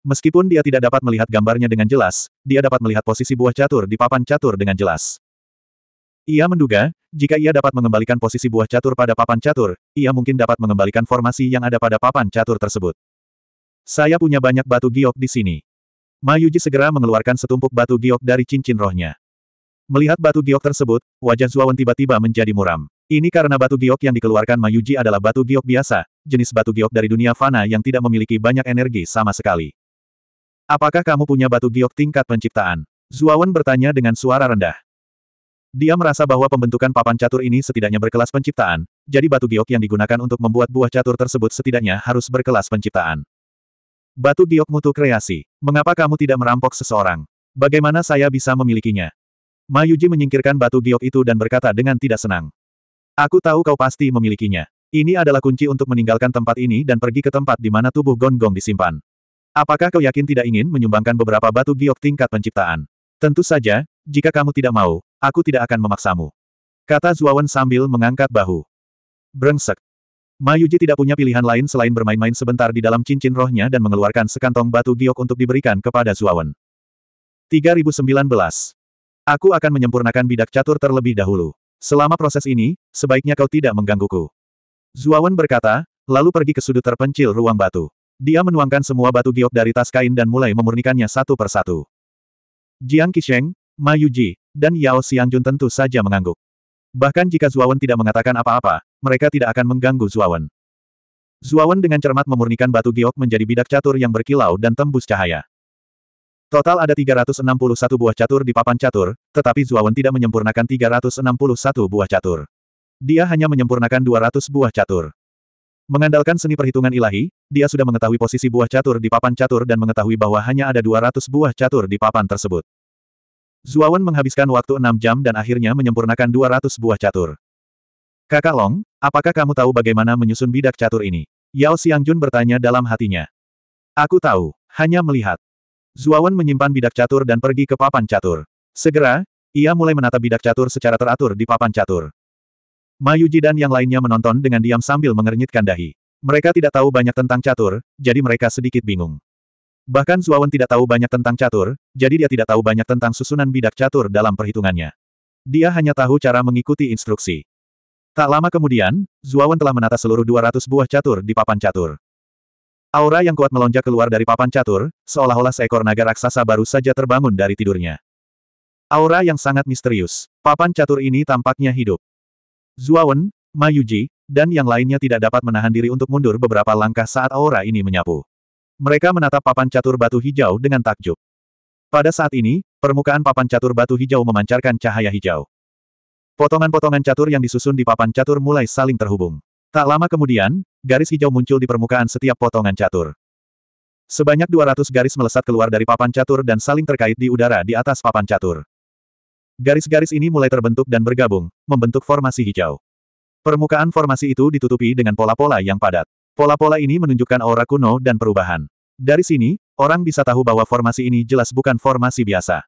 Meskipun dia tidak dapat melihat gambarnya dengan jelas, dia dapat melihat posisi buah catur di papan catur dengan jelas. Ia menduga, jika ia dapat mengembalikan posisi buah catur pada papan catur, ia mungkin dapat mengembalikan formasi yang ada pada papan catur tersebut. Saya punya banyak batu giok di sini. Mayuji segera mengeluarkan setumpuk batu giok dari cincin rohnya. Melihat batu giok tersebut, wajah Zuawan tiba-tiba menjadi muram. Ini karena batu giok yang dikeluarkan Mayuji adalah batu giok biasa, jenis batu giok dari dunia fana yang tidak memiliki banyak energi sama sekali. Apakah kamu punya batu giok tingkat penciptaan? Zuawan bertanya dengan suara rendah. Dia merasa bahwa pembentukan papan catur ini setidaknya berkelas penciptaan, jadi batu giok yang digunakan untuk membuat buah catur tersebut setidaknya harus berkelas penciptaan. Batu giok mutu kreasi. Mengapa kamu tidak merampok seseorang? Bagaimana saya bisa memilikinya? Mayuji menyingkirkan batu giok itu dan berkata dengan tidak senang. Aku tahu kau pasti memilikinya. Ini adalah kunci untuk meninggalkan tempat ini dan pergi ke tempat di mana tubuh Gonggong disimpan. Apakah kau yakin tidak ingin menyumbangkan beberapa batu giok tingkat penciptaan? Tentu saja, jika kamu tidak mau, aku tidak akan memaksamu. Kata Zuawan sambil mengangkat bahu. Brengsek. Mayuji tidak punya pilihan lain selain bermain-main sebentar di dalam cincin rohnya dan mengeluarkan sekantong batu giok untuk diberikan kepada Zuawan. 3019. Aku akan menyempurnakan bidak catur terlebih dahulu. Selama proses ini, sebaiknya kau tidak menggangguku. Zuawan berkata, lalu pergi ke sudut terpencil ruang batu. Dia menuangkan semua batu giok dari tas kain dan mulai memurnikannya satu persatu. Jiang Qisheng, Ma Yuji, dan Yao Xiangjun tentu saja mengangguk. Bahkan jika Zuawan tidak mengatakan apa-apa, mereka tidak akan mengganggu Zuawan. Zuawan dengan cermat memurnikan batu giok menjadi bidak catur yang berkilau dan tembus cahaya. Total ada 361 buah catur di papan catur, tetapi Zuawan tidak menyempurnakan 361 buah catur. Dia hanya menyempurnakan 200 buah catur. Mengandalkan seni perhitungan ilahi, dia sudah mengetahui posisi buah catur di papan catur dan mengetahui bahwa hanya ada 200 buah catur di papan tersebut. Zuawan menghabiskan waktu enam jam dan akhirnya menyempurnakan 200 buah catur. Kakak Long, apakah kamu tahu bagaimana menyusun bidak catur ini? Yao Xiangjun bertanya dalam hatinya. Aku tahu, hanya melihat. Zuawan menyimpan bidak catur dan pergi ke papan catur. Segera, ia mulai menata bidak catur secara teratur di papan catur. Mayuji dan yang lainnya menonton dengan diam sambil mengernyitkan dahi. Mereka tidak tahu banyak tentang catur, jadi mereka sedikit bingung. Bahkan Zuawan tidak tahu banyak tentang catur, jadi dia tidak tahu banyak tentang susunan bidak catur dalam perhitungannya. Dia hanya tahu cara mengikuti instruksi. Tak lama kemudian, Zuawan telah menata seluruh 200 buah catur di papan catur. Aura yang kuat melonjak keluar dari papan catur, seolah-olah seekor naga raksasa baru saja terbangun dari tidurnya. Aura yang sangat misterius. Papan catur ini tampaknya hidup. Zuawan, Mayuji, dan yang lainnya tidak dapat menahan diri untuk mundur beberapa langkah saat aura ini menyapu. Mereka menatap papan catur batu hijau dengan takjub. Pada saat ini, permukaan papan catur batu hijau memancarkan cahaya hijau. Potongan-potongan catur yang disusun di papan catur mulai saling terhubung. Tak lama kemudian, garis hijau muncul di permukaan setiap potongan catur. Sebanyak 200 garis melesat keluar dari papan catur dan saling terkait di udara di atas papan catur. Garis-garis ini mulai terbentuk dan bergabung, membentuk formasi hijau. Permukaan formasi itu ditutupi dengan pola-pola yang padat. Pola-pola ini menunjukkan aura kuno dan perubahan. Dari sini, orang bisa tahu bahwa formasi ini jelas bukan formasi biasa.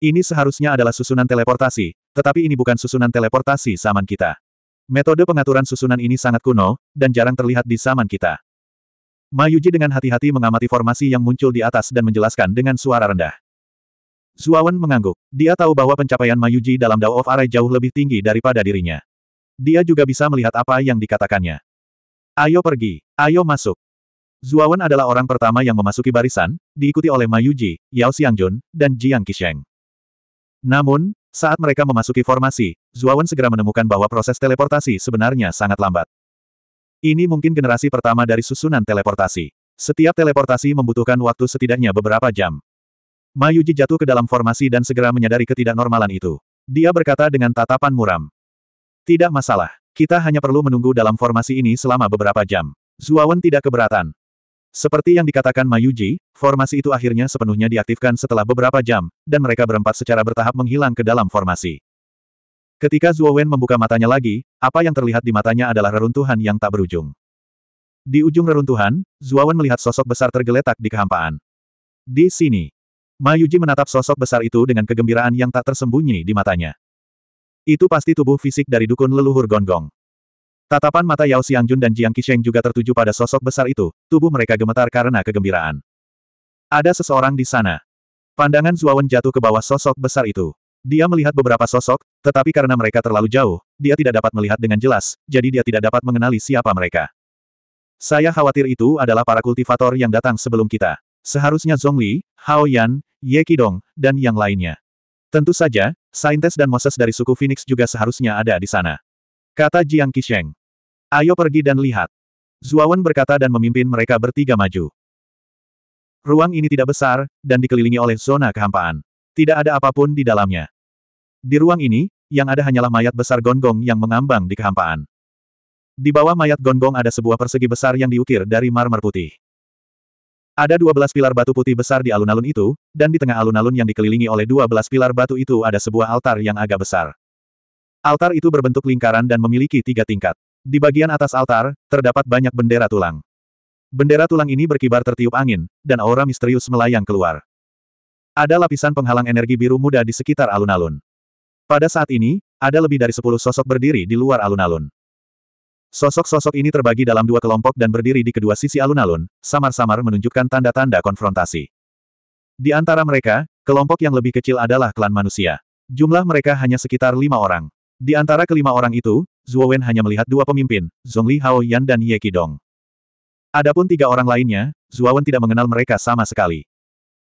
Ini seharusnya adalah susunan teleportasi, tetapi ini bukan susunan teleportasi zaman kita. Metode pengaturan susunan ini sangat kuno, dan jarang terlihat di zaman kita. Mayuji dengan hati-hati mengamati formasi yang muncul di atas dan menjelaskan dengan suara rendah. Zuawan mengangguk. Dia tahu bahwa pencapaian Mayuji dalam Dao of Arai jauh lebih tinggi daripada dirinya. Dia juga bisa melihat apa yang dikatakannya. Ayo pergi, ayo masuk. Zuawan adalah orang pertama yang memasuki barisan, diikuti oleh Mayuji, Yao Xiangjun, dan Jiang Qisheng. Namun, saat mereka memasuki formasi, Zuawan segera menemukan bahwa proses teleportasi sebenarnya sangat lambat. Ini mungkin generasi pertama dari susunan teleportasi. Setiap teleportasi membutuhkan waktu setidaknya beberapa jam. Mayuji jatuh ke dalam formasi dan segera menyadari ketidaknormalan itu. Dia berkata dengan tatapan muram. Tidak masalah. Kita hanya perlu menunggu dalam formasi ini selama beberapa jam. Zuawan tidak keberatan. Seperti yang dikatakan Mayuji, formasi itu akhirnya sepenuhnya diaktifkan setelah beberapa jam, dan mereka berempat secara bertahap menghilang ke dalam formasi. Ketika Zuowen membuka matanya lagi, apa yang terlihat di matanya adalah reruntuhan yang tak berujung. Di ujung reruntuhan, Zuowen melihat sosok besar tergeletak di kehampaan. Di sini, Mayuji menatap sosok besar itu dengan kegembiraan yang tak tersembunyi di matanya. Itu pasti tubuh fisik dari dukun leluhur gonggong. Tatapan mata Yao Xiangjun dan Jiang Qisheng juga tertuju pada sosok besar itu, tubuh mereka gemetar karena kegembiraan. Ada seseorang di sana. Pandangan Zuawan jatuh ke bawah sosok besar itu. Dia melihat beberapa sosok, tetapi karena mereka terlalu jauh, dia tidak dapat melihat dengan jelas, jadi dia tidak dapat mengenali siapa mereka. Saya khawatir itu adalah para kultivator yang datang sebelum kita. Seharusnya Zhongli, Hao Yan, Ye Kidong, dan yang lainnya. Tentu saja, Saintes dan Moses dari suku Phoenix juga seharusnya ada di sana. Kata Jiang Qisheng. Ayo pergi dan lihat. Zuawan berkata dan memimpin mereka bertiga maju. Ruang ini tidak besar, dan dikelilingi oleh zona kehampaan. Tidak ada apapun di dalamnya. Di ruang ini, yang ada hanyalah mayat besar gonggong yang mengambang di kehampaan. Di bawah mayat gonggong ada sebuah persegi besar yang diukir dari marmer putih. Ada dua belas pilar batu putih besar di alun-alun itu, dan di tengah alun-alun yang dikelilingi oleh dua belas pilar batu itu ada sebuah altar yang agak besar. Altar itu berbentuk lingkaran dan memiliki tiga tingkat. Di bagian atas altar, terdapat banyak bendera tulang. Bendera tulang ini berkibar tertiup angin, dan aura misterius melayang keluar. Ada lapisan penghalang energi biru muda di sekitar alun-alun. Pada saat ini, ada lebih dari sepuluh sosok berdiri di luar alun-alun. Sosok-sosok ini terbagi dalam dua kelompok dan berdiri di kedua sisi alun-alun, samar-samar menunjukkan tanda-tanda konfrontasi. Di antara mereka, kelompok yang lebih kecil adalah klan manusia. Jumlah mereka hanya sekitar lima orang. Di antara kelima orang itu, Zhuo Wen hanya melihat dua pemimpin, Zhongli Hao Yan dan Ye Qidong. Adapun tiga orang lainnya, Zhuo Wen tidak mengenal mereka sama sekali.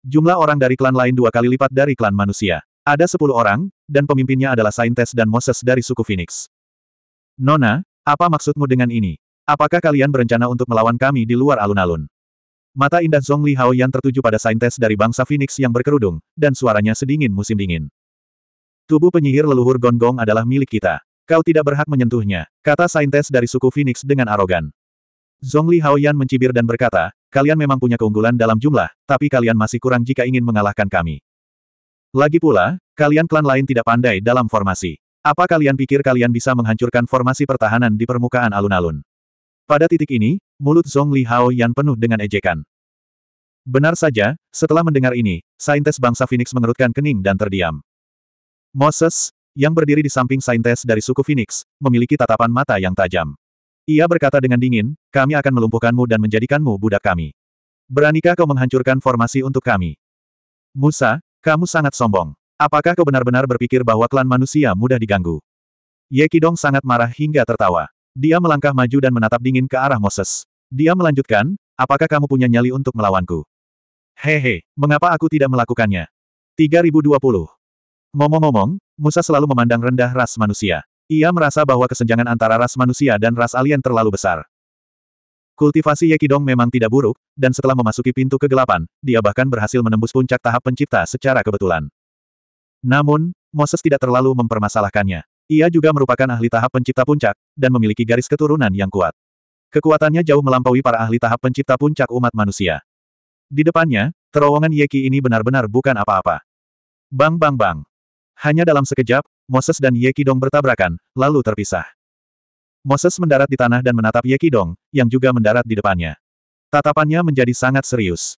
Jumlah orang dari klan lain dua kali lipat dari klan manusia. Ada sepuluh orang, dan pemimpinnya adalah Saintes dan Moses dari suku Phoenix. Nona, apa maksudmu dengan ini? Apakah kalian berencana untuk melawan kami di luar alun-alun? Mata indah Zhong Li Hao yang tertuju pada saintes dari bangsa Phoenix yang berkerudung, dan suaranya sedingin musim dingin. Tubuh penyihir leluhur Gonggong adalah milik kita. Kau tidak berhak menyentuhnya, kata saintes dari suku Phoenix dengan arogan. Zhong Li Haoyan mencibir dan berkata, kalian memang punya keunggulan dalam jumlah, tapi kalian masih kurang jika ingin mengalahkan kami. Lagi pula, kalian klan lain tidak pandai dalam formasi. Apa kalian pikir kalian bisa menghancurkan formasi pertahanan di permukaan alun-alun? Pada titik ini, mulut Zhong Li Hao Yan penuh dengan ejekan. Benar saja, setelah mendengar ini, saintes bangsa Phoenix mengerutkan kening dan terdiam. Moses, yang berdiri di samping saintes dari suku Phoenix, memiliki tatapan mata yang tajam. Ia berkata dengan dingin, kami akan melumpuhkanmu dan menjadikanmu budak kami. Beranikah kau menghancurkan formasi untuk kami? Musa, kamu sangat sombong. Apakah kau benar-benar berpikir bahwa klan manusia mudah diganggu? Ye Kidong sangat marah hingga tertawa. Dia melangkah maju dan menatap dingin ke arah Moses. Dia melanjutkan, apakah kamu punya nyali untuk melawanku? Hehe, mengapa aku tidak melakukannya? 3020 Ngomong-ngomong, Musa selalu memandang rendah ras manusia. Ia merasa bahwa kesenjangan antara ras manusia dan ras alien terlalu besar. Kultivasi Yekidong memang tidak buruk, dan setelah memasuki pintu kegelapan, dia bahkan berhasil menembus puncak tahap pencipta secara kebetulan. Namun, Moses tidak terlalu mempermasalahkannya. Ia juga merupakan ahli tahap pencipta puncak, dan memiliki garis keturunan yang kuat. Kekuatannya jauh melampaui para ahli tahap pencipta puncak umat manusia. Di depannya, terowongan Yeki ini benar-benar bukan apa-apa. Bang bang bang. Hanya dalam sekejap, Moses dan Yeki Dong bertabrakan, lalu terpisah. Moses mendarat di tanah dan menatap Yeki Dong, yang juga mendarat di depannya. Tatapannya menjadi sangat serius.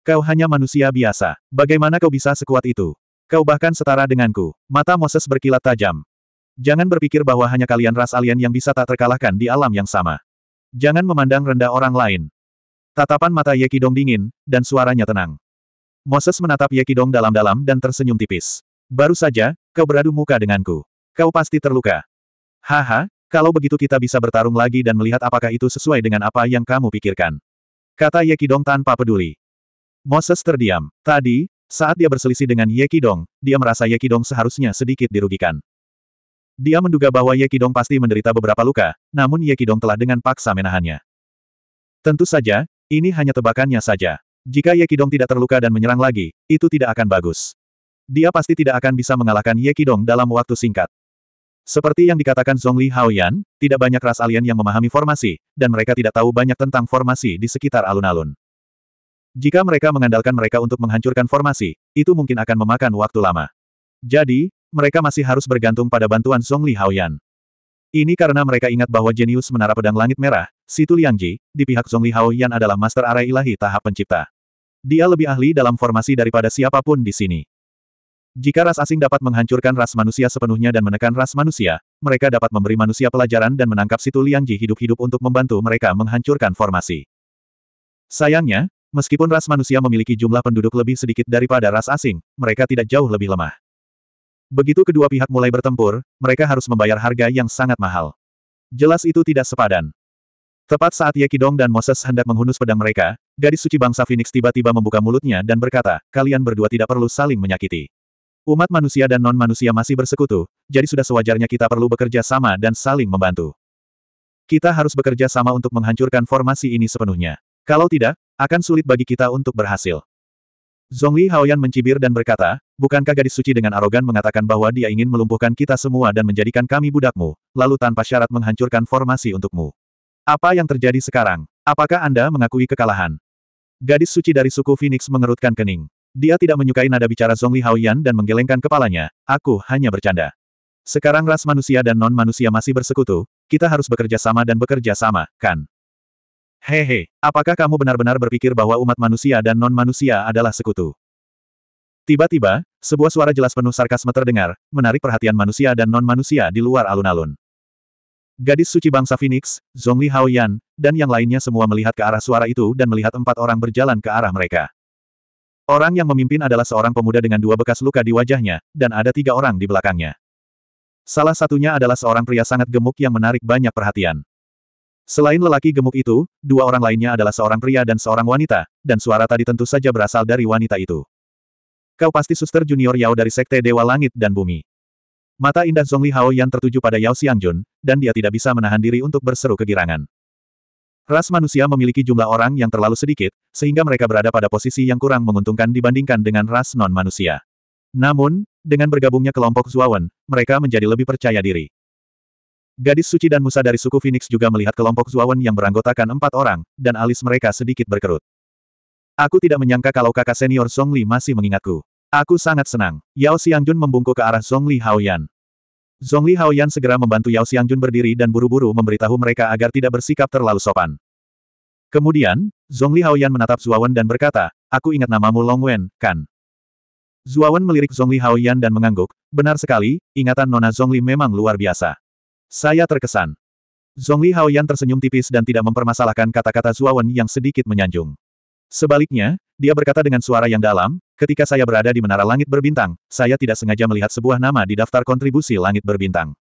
Kau hanya manusia biasa. Bagaimana kau bisa sekuat itu? Kau bahkan setara denganku. Mata Moses berkilat tajam. Jangan berpikir bahwa hanya kalian ras alien yang bisa tak terkalahkan di alam yang sama. Jangan memandang rendah orang lain. Tatapan mata Yekidong dingin, dan suaranya tenang. Moses menatap Yekidong dalam-dalam dan tersenyum tipis. Baru saja, kau beradu muka denganku. Kau pasti terluka. Haha, kalau begitu kita bisa bertarung lagi dan melihat apakah itu sesuai dengan apa yang kamu pikirkan. Kata Yekidong tanpa peduli. Moses terdiam. Tadi, saat dia berselisih dengan Ye Kidong, dia merasa Ye Kidong seharusnya sedikit dirugikan. Dia menduga bahwa Ye Kidong pasti menderita beberapa luka, namun Ye Kidong telah dengan paksa menahannya. Tentu saja, ini hanya tebakannya saja. Jika Ye Kidong tidak terluka dan menyerang lagi, itu tidak akan bagus. Dia pasti tidak akan bisa mengalahkan Ye Kidong dalam waktu singkat. Seperti yang dikatakan Zhongli Haoyan, tidak banyak ras alien yang memahami formasi, dan mereka tidak tahu banyak tentang formasi di sekitar alun-alun. Jika mereka mengandalkan mereka untuk menghancurkan formasi, itu mungkin akan memakan waktu lama. Jadi, mereka masih harus bergantung pada bantuan Zhongli Haoyan. Ini karena mereka ingat bahwa jenius menara pedang langit merah, Situ Liang Ji, di pihak Zhongli Haoyan adalah master arai ilahi tahap pencipta. Dia lebih ahli dalam formasi daripada siapapun di sini. Jika ras asing dapat menghancurkan ras manusia sepenuhnya dan menekan ras manusia, mereka dapat memberi manusia pelajaran dan menangkap Situ Liang Ji hidup-hidup untuk membantu mereka menghancurkan formasi. Sayangnya, Meskipun ras manusia memiliki jumlah penduduk lebih sedikit daripada ras asing, mereka tidak jauh lebih lemah. Begitu kedua pihak mulai bertempur, mereka harus membayar harga yang sangat mahal. Jelas itu tidak sepadan. Tepat saat Ye Kidong dan Moses hendak menghunus pedang mereka, gadis suci bangsa Phoenix tiba-tiba membuka mulutnya dan berkata, kalian berdua tidak perlu saling menyakiti. Umat manusia dan non-manusia masih bersekutu, jadi sudah sewajarnya kita perlu bekerja sama dan saling membantu. Kita harus bekerja sama untuk menghancurkan formasi ini sepenuhnya. Kalau tidak, akan sulit bagi kita untuk berhasil. Zhongli Haoyan mencibir dan berkata, bukankah gadis suci dengan arogan mengatakan bahwa dia ingin melumpuhkan kita semua dan menjadikan kami budakmu, lalu tanpa syarat menghancurkan formasi untukmu. Apa yang terjadi sekarang? Apakah Anda mengakui kekalahan? Gadis suci dari suku Phoenix mengerutkan kening. Dia tidak menyukai nada bicara Zhongli Haoyan dan menggelengkan kepalanya, aku hanya bercanda. Sekarang ras manusia dan non-manusia masih bersekutu, kita harus bekerja sama dan bekerja sama, kan? Hehe, apakah kamu benar-benar berpikir bahwa umat manusia dan non-manusia adalah sekutu? Tiba-tiba, sebuah suara jelas penuh sarkasme terdengar, menarik perhatian manusia dan non-manusia di luar alun-alun. Gadis suci bangsa Phoenix, Zhongli Haoyan, dan yang lainnya semua melihat ke arah suara itu dan melihat empat orang berjalan ke arah mereka. Orang yang memimpin adalah seorang pemuda dengan dua bekas luka di wajahnya, dan ada tiga orang di belakangnya. Salah satunya adalah seorang pria sangat gemuk yang menarik banyak perhatian. Selain lelaki gemuk itu, dua orang lainnya adalah seorang pria dan seorang wanita, dan suara tadi tentu saja berasal dari wanita itu. Kau pasti suster junior Yao dari Sekte Dewa Langit dan Bumi. Mata indah Zhongli Hao yang tertuju pada Yao Xiangjun, dan dia tidak bisa menahan diri untuk berseru kegirangan. Ras manusia memiliki jumlah orang yang terlalu sedikit, sehingga mereka berada pada posisi yang kurang menguntungkan dibandingkan dengan ras non-manusia. Namun, dengan bergabungnya kelompok Zuawan, mereka menjadi lebih percaya diri. Gadis suci dan Musa dari suku Phoenix juga melihat kelompok Zuawan yang beranggotakan empat orang, dan alis mereka sedikit berkerut. Aku tidak menyangka kalau kakak senior Song Li masih mengingatku. Aku sangat senang. Yao Xiangjun membungkuk ke arah Song Li Haoyan. Li Haoyan segera membantu Yao Xiangjun berdiri dan buru-buru memberitahu mereka agar tidak bersikap terlalu sopan. Kemudian, Li Haoyan menatap Zuawan dan berkata, Aku ingat namamu Long Wen, kan? Zuawan melirik Li Haoyan dan mengangguk, benar sekali, ingatan Nona Li memang luar biasa. Saya terkesan. Zhongli Haoyan tersenyum tipis dan tidak mempermasalahkan kata-kata Zuawan yang sedikit menyanjung. Sebaliknya, dia berkata dengan suara yang dalam, ketika saya berada di menara langit berbintang, saya tidak sengaja melihat sebuah nama di daftar kontribusi langit berbintang.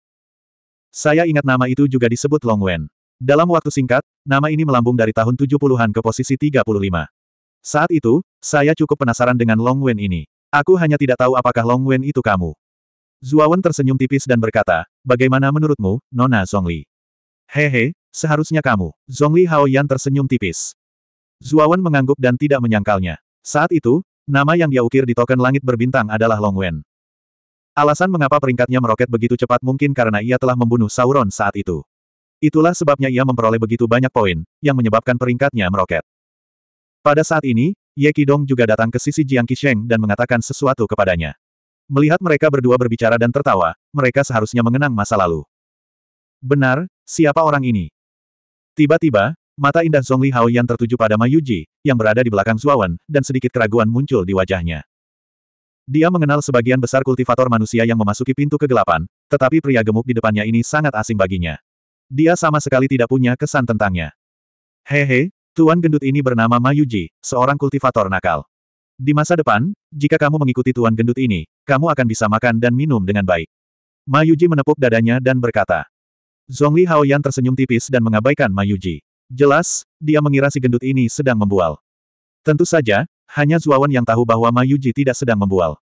Saya ingat nama itu juga disebut Long Wen. Dalam waktu singkat, nama ini melambung dari tahun 70-an ke posisi 35. Saat itu, saya cukup penasaran dengan Long Wen ini. Aku hanya tidak tahu apakah Long Wen itu kamu. Zuawan tersenyum tipis dan berkata, bagaimana menurutmu, Nona Zhongli? Hehe, seharusnya kamu. Zhongli Haoyan tersenyum tipis. Zuawan mengangguk dan tidak menyangkalnya. Saat itu, nama yang dia ukir di token langit berbintang adalah Long Wen. Alasan mengapa peringkatnya meroket begitu cepat mungkin karena ia telah membunuh Sauron saat itu. Itulah sebabnya ia memperoleh begitu banyak poin, yang menyebabkan peringkatnya meroket. Pada saat ini, Ye Qidong juga datang ke sisi Jiang Qisheng dan mengatakan sesuatu kepadanya. Melihat mereka berdua berbicara dan tertawa, mereka seharusnya mengenang masa lalu. Benar, siapa orang ini? Tiba-tiba, mata indah Zhongli Hao yang tertuju pada Mayuji, yang berada di belakang Zuawan, dan sedikit keraguan muncul di wajahnya. Dia mengenal sebagian besar kultivator manusia yang memasuki pintu kegelapan, tetapi pria gemuk di depannya ini sangat asing baginya. Dia sama sekali tidak punya kesan tentangnya. Hehe, Tuan gendut ini bernama Mayuji, seorang kultivator nakal. Di masa depan, jika kamu mengikuti Tuan Gendut ini, kamu akan bisa makan dan minum dengan baik. Ma Mayuji menepuk dadanya dan berkata. Zhongli Haoyan tersenyum tipis dan mengabaikan Ma Mayuji. Jelas, dia mengira si gendut ini sedang membual. Tentu saja, hanya Zuawan yang tahu bahwa Ma Mayuji tidak sedang membual.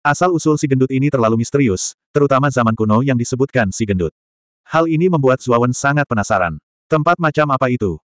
Asal-usul si gendut ini terlalu misterius, terutama zaman kuno yang disebutkan si gendut. Hal ini membuat Zuawan sangat penasaran. Tempat macam apa itu?